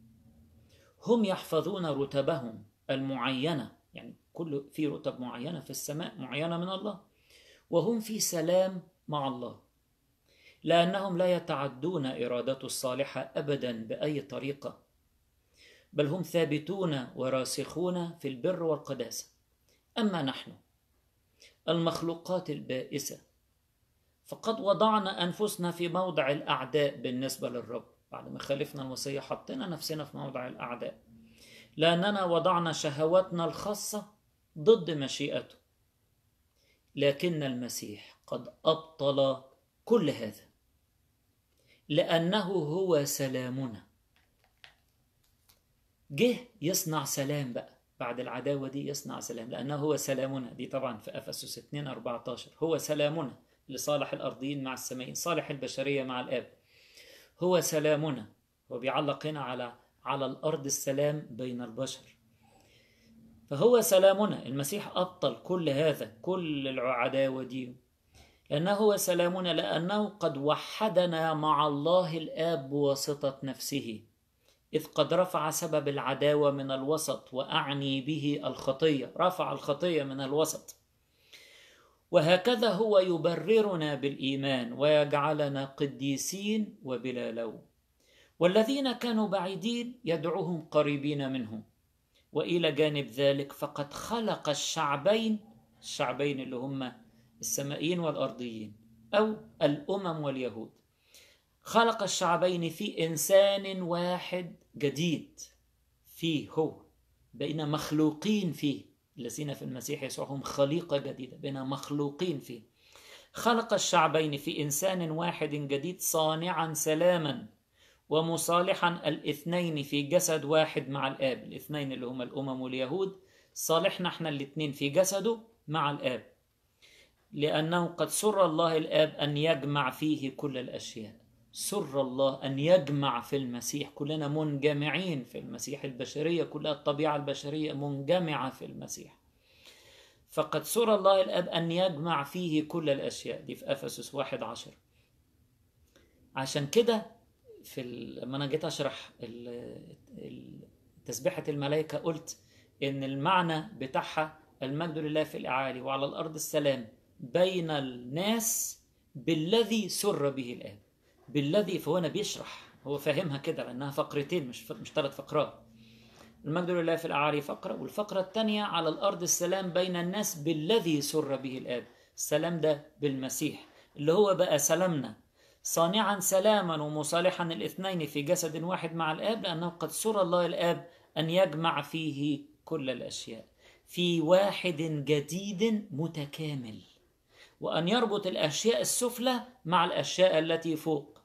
هم يحفظون رتبهم المعينة يعني كل في رتب معينة في السماء معينة من الله وهم في سلام مع الله لأنهم لا يتعدون إرادته الصالحة أبدا بأي طريقة بل هم ثابتون وراسخون في البر والقداسة أما نحن المخلوقات البائسة فقد وضعنا أنفسنا في موضع الأعداء بالنسبة للرب بعد ما خالفنا الوصية حطينا نفسنا في موضع الأعداء لأننا وضعنا شهواتنا الخاصة ضد مشيئته لكن المسيح قد أبطل كل هذا لأنه هو سلامنا جه يصنع سلام بقى بعد العداوة دي يصنع سلام لأنه هو سلامنا دي طبعا في أفسس 2 14 هو سلامنا لصالح الأرضيين مع السمائيين صالح البشرية مع الآب هو سلامنا هو هنا على على الأرض السلام بين البشر فهو سلامنا المسيح أبطل كل هذا كل العداوة دي لأنه هو سلامنا لأنه قد وحدنا مع الله الآب بواسطة نفسه إذ قد رفع سبب العداوة من الوسط وأعني به الخطية رفع الخطية من الوسط وهكذا هو يبررنا بالايمان ويجعلنا قديسين وبلا لوم والذين كانوا بعيدين يدعوهم قريبين منهم والى جانب ذلك فقد خلق الشعبين الشعبين اللي هم السمائيين والارضيين او الامم واليهود خلق الشعبين في انسان واحد جديد فيه هو بقينا مخلوقين فيه الذين في المسيح يسوع هم خليقة جديدة بنا مخلوقين فيه خلق الشعبين في إنسان واحد جديد صانعا سلاما ومصالحا الاثنين في جسد واحد مع الآب الاثنين اللي هم الأمم واليهود صالحنا احنا الاثنين في جسده مع الآب لأنه قد سر الله الآب أن يجمع فيه كل الأشياء سر الله أن يجمع في المسيح كلنا منجمعين في المسيح البشرية كلها الطبيعة البشرية منجمعة في المسيح فقد سر الله الأب أن يجمع فيه كل الأشياء دي في أفسس واحد عشر عشان كده في لما أنا جيت أشرح تسبيحة الملائكة قلت إن المعنى بتاعها المجد لله في الأعالي وعلى الأرض السلام بين الناس بالذي سر به الآب بالذي فهو أنا بيشرح هو فاهمها كده لأنها فقرتين مش مش ثلاث فقرات المجد لله في الأعالي فقرة والفقرة الثانية على الأرض السلام بين الناس بالذي سر به الآب السلام ده بالمسيح اللي هو بقى سلامنا صانعا سلاما ومصالحا الاثنين في جسد واحد مع الآب لأنه قد سر الله الآب أن يجمع فيه كل الأشياء في واحد جديد متكامل وأن يربط الأشياء السفلى مع الأشياء التي فوق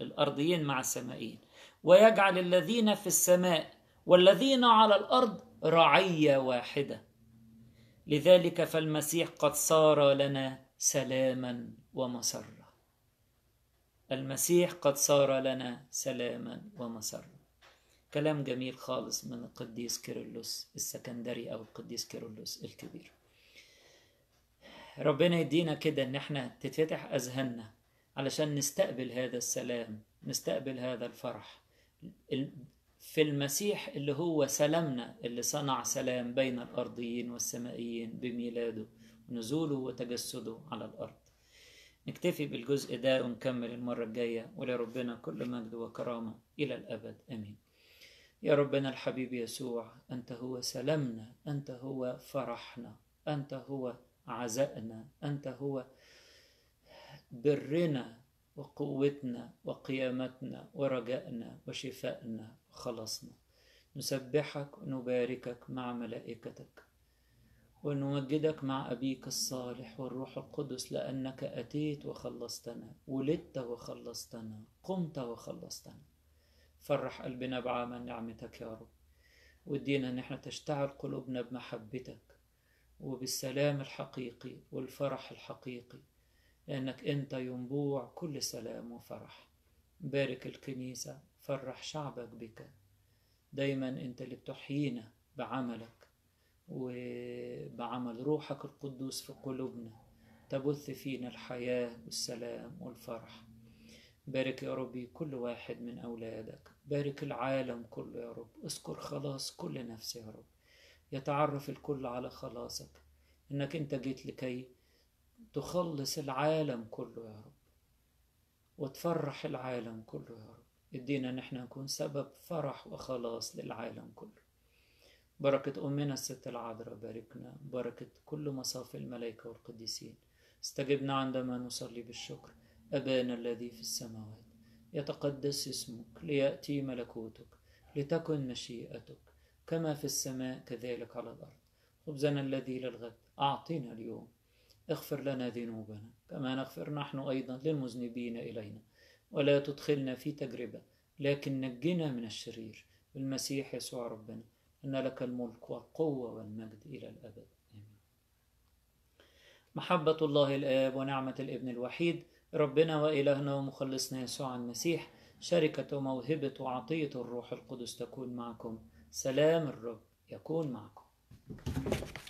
الأرضيين مع السمائيين ويجعل الذين في السماء والذين على الأرض رعية واحدة لذلك فالمسيح قد صار لنا سلاما ومسره المسيح قد صار لنا سلاما ومسره كلام جميل خالص من القديس كيرلس السكندري او القديس كيرلس الكبير ربنا يدينا كده ان احنا تتفتح اذهاننا علشان نستقبل هذا السلام نستقبل هذا الفرح في المسيح اللي هو سلامنا اللي صنع سلام بين الأرضيين والسمائيين بميلاده ونزوله وتجسده على الأرض نكتفي بالجزء ده ونكمل المرة الجاية ولربنا كل مجد وكرامة إلى الأبد آمين يا ربنا الحبيب يسوع أنت هو سلامنا أنت هو فرحنا أنت هو عزائنا أنت هو برنا وقوتنا وقيامتنا ورجائنا وشفائنا وخلاصنا نسبحك ونباركك مع ملائكتك ونمجدك مع أبيك الصالح والروح القدس لأنك أتيت وخلصتنا ولدت وخلصتنا قمت وخلصتنا فرح قلبنا بعمل نعمتك يا رب وادينا ان احنا تشتعل قلوبنا بمحبتك وبالسلام الحقيقي والفرح الحقيقي لأنك أنت ينبوع كل سلام وفرح بارك الكنيسة فرح شعبك بك دايما أنت اللي بتحيينا بعملك وبعمل روحك القدوس في قلوبنا تبث فينا الحياة والسلام والفرح بارك يا ربي كل واحد من أولادك بارك العالم كله يا رب اذكر خلاص كل نفس يا رب يتعرف الكل على خلاصك انك انت جيت لكي تخلص العالم كله يا رب وتفرح العالم كله يا رب ادينا ان احنا نكون سبب فرح وخلاص للعالم كله بركة أمنا الست العذراء باركنا بركة كل مصاف الملائكة والقديسين استجبنا عندما نصلي بالشكر أبانا الذي في السماوات يتقدس اسمك ليأتي ملكوتك لتكن مشيئتك كما في السماء كذلك على الأرض خبزنا الذي للغد أعطنا اليوم اغفر لنا ذنوبنا كما نغفر نحن أيضا للمذنبين إلينا ولا تدخلنا في تجربة لكن نجنا من الشرير بالمسيح يسوع ربنا أن لك الملك والقوة والمجد إلى الأبد آمين محبة الله الآب ونعمة الابن الوحيد ربنا وإلهنا ومخلصنا يسوع المسيح شركة وموهبة وعطية الروح القدس تكون معكم سلام الرب يكون معكم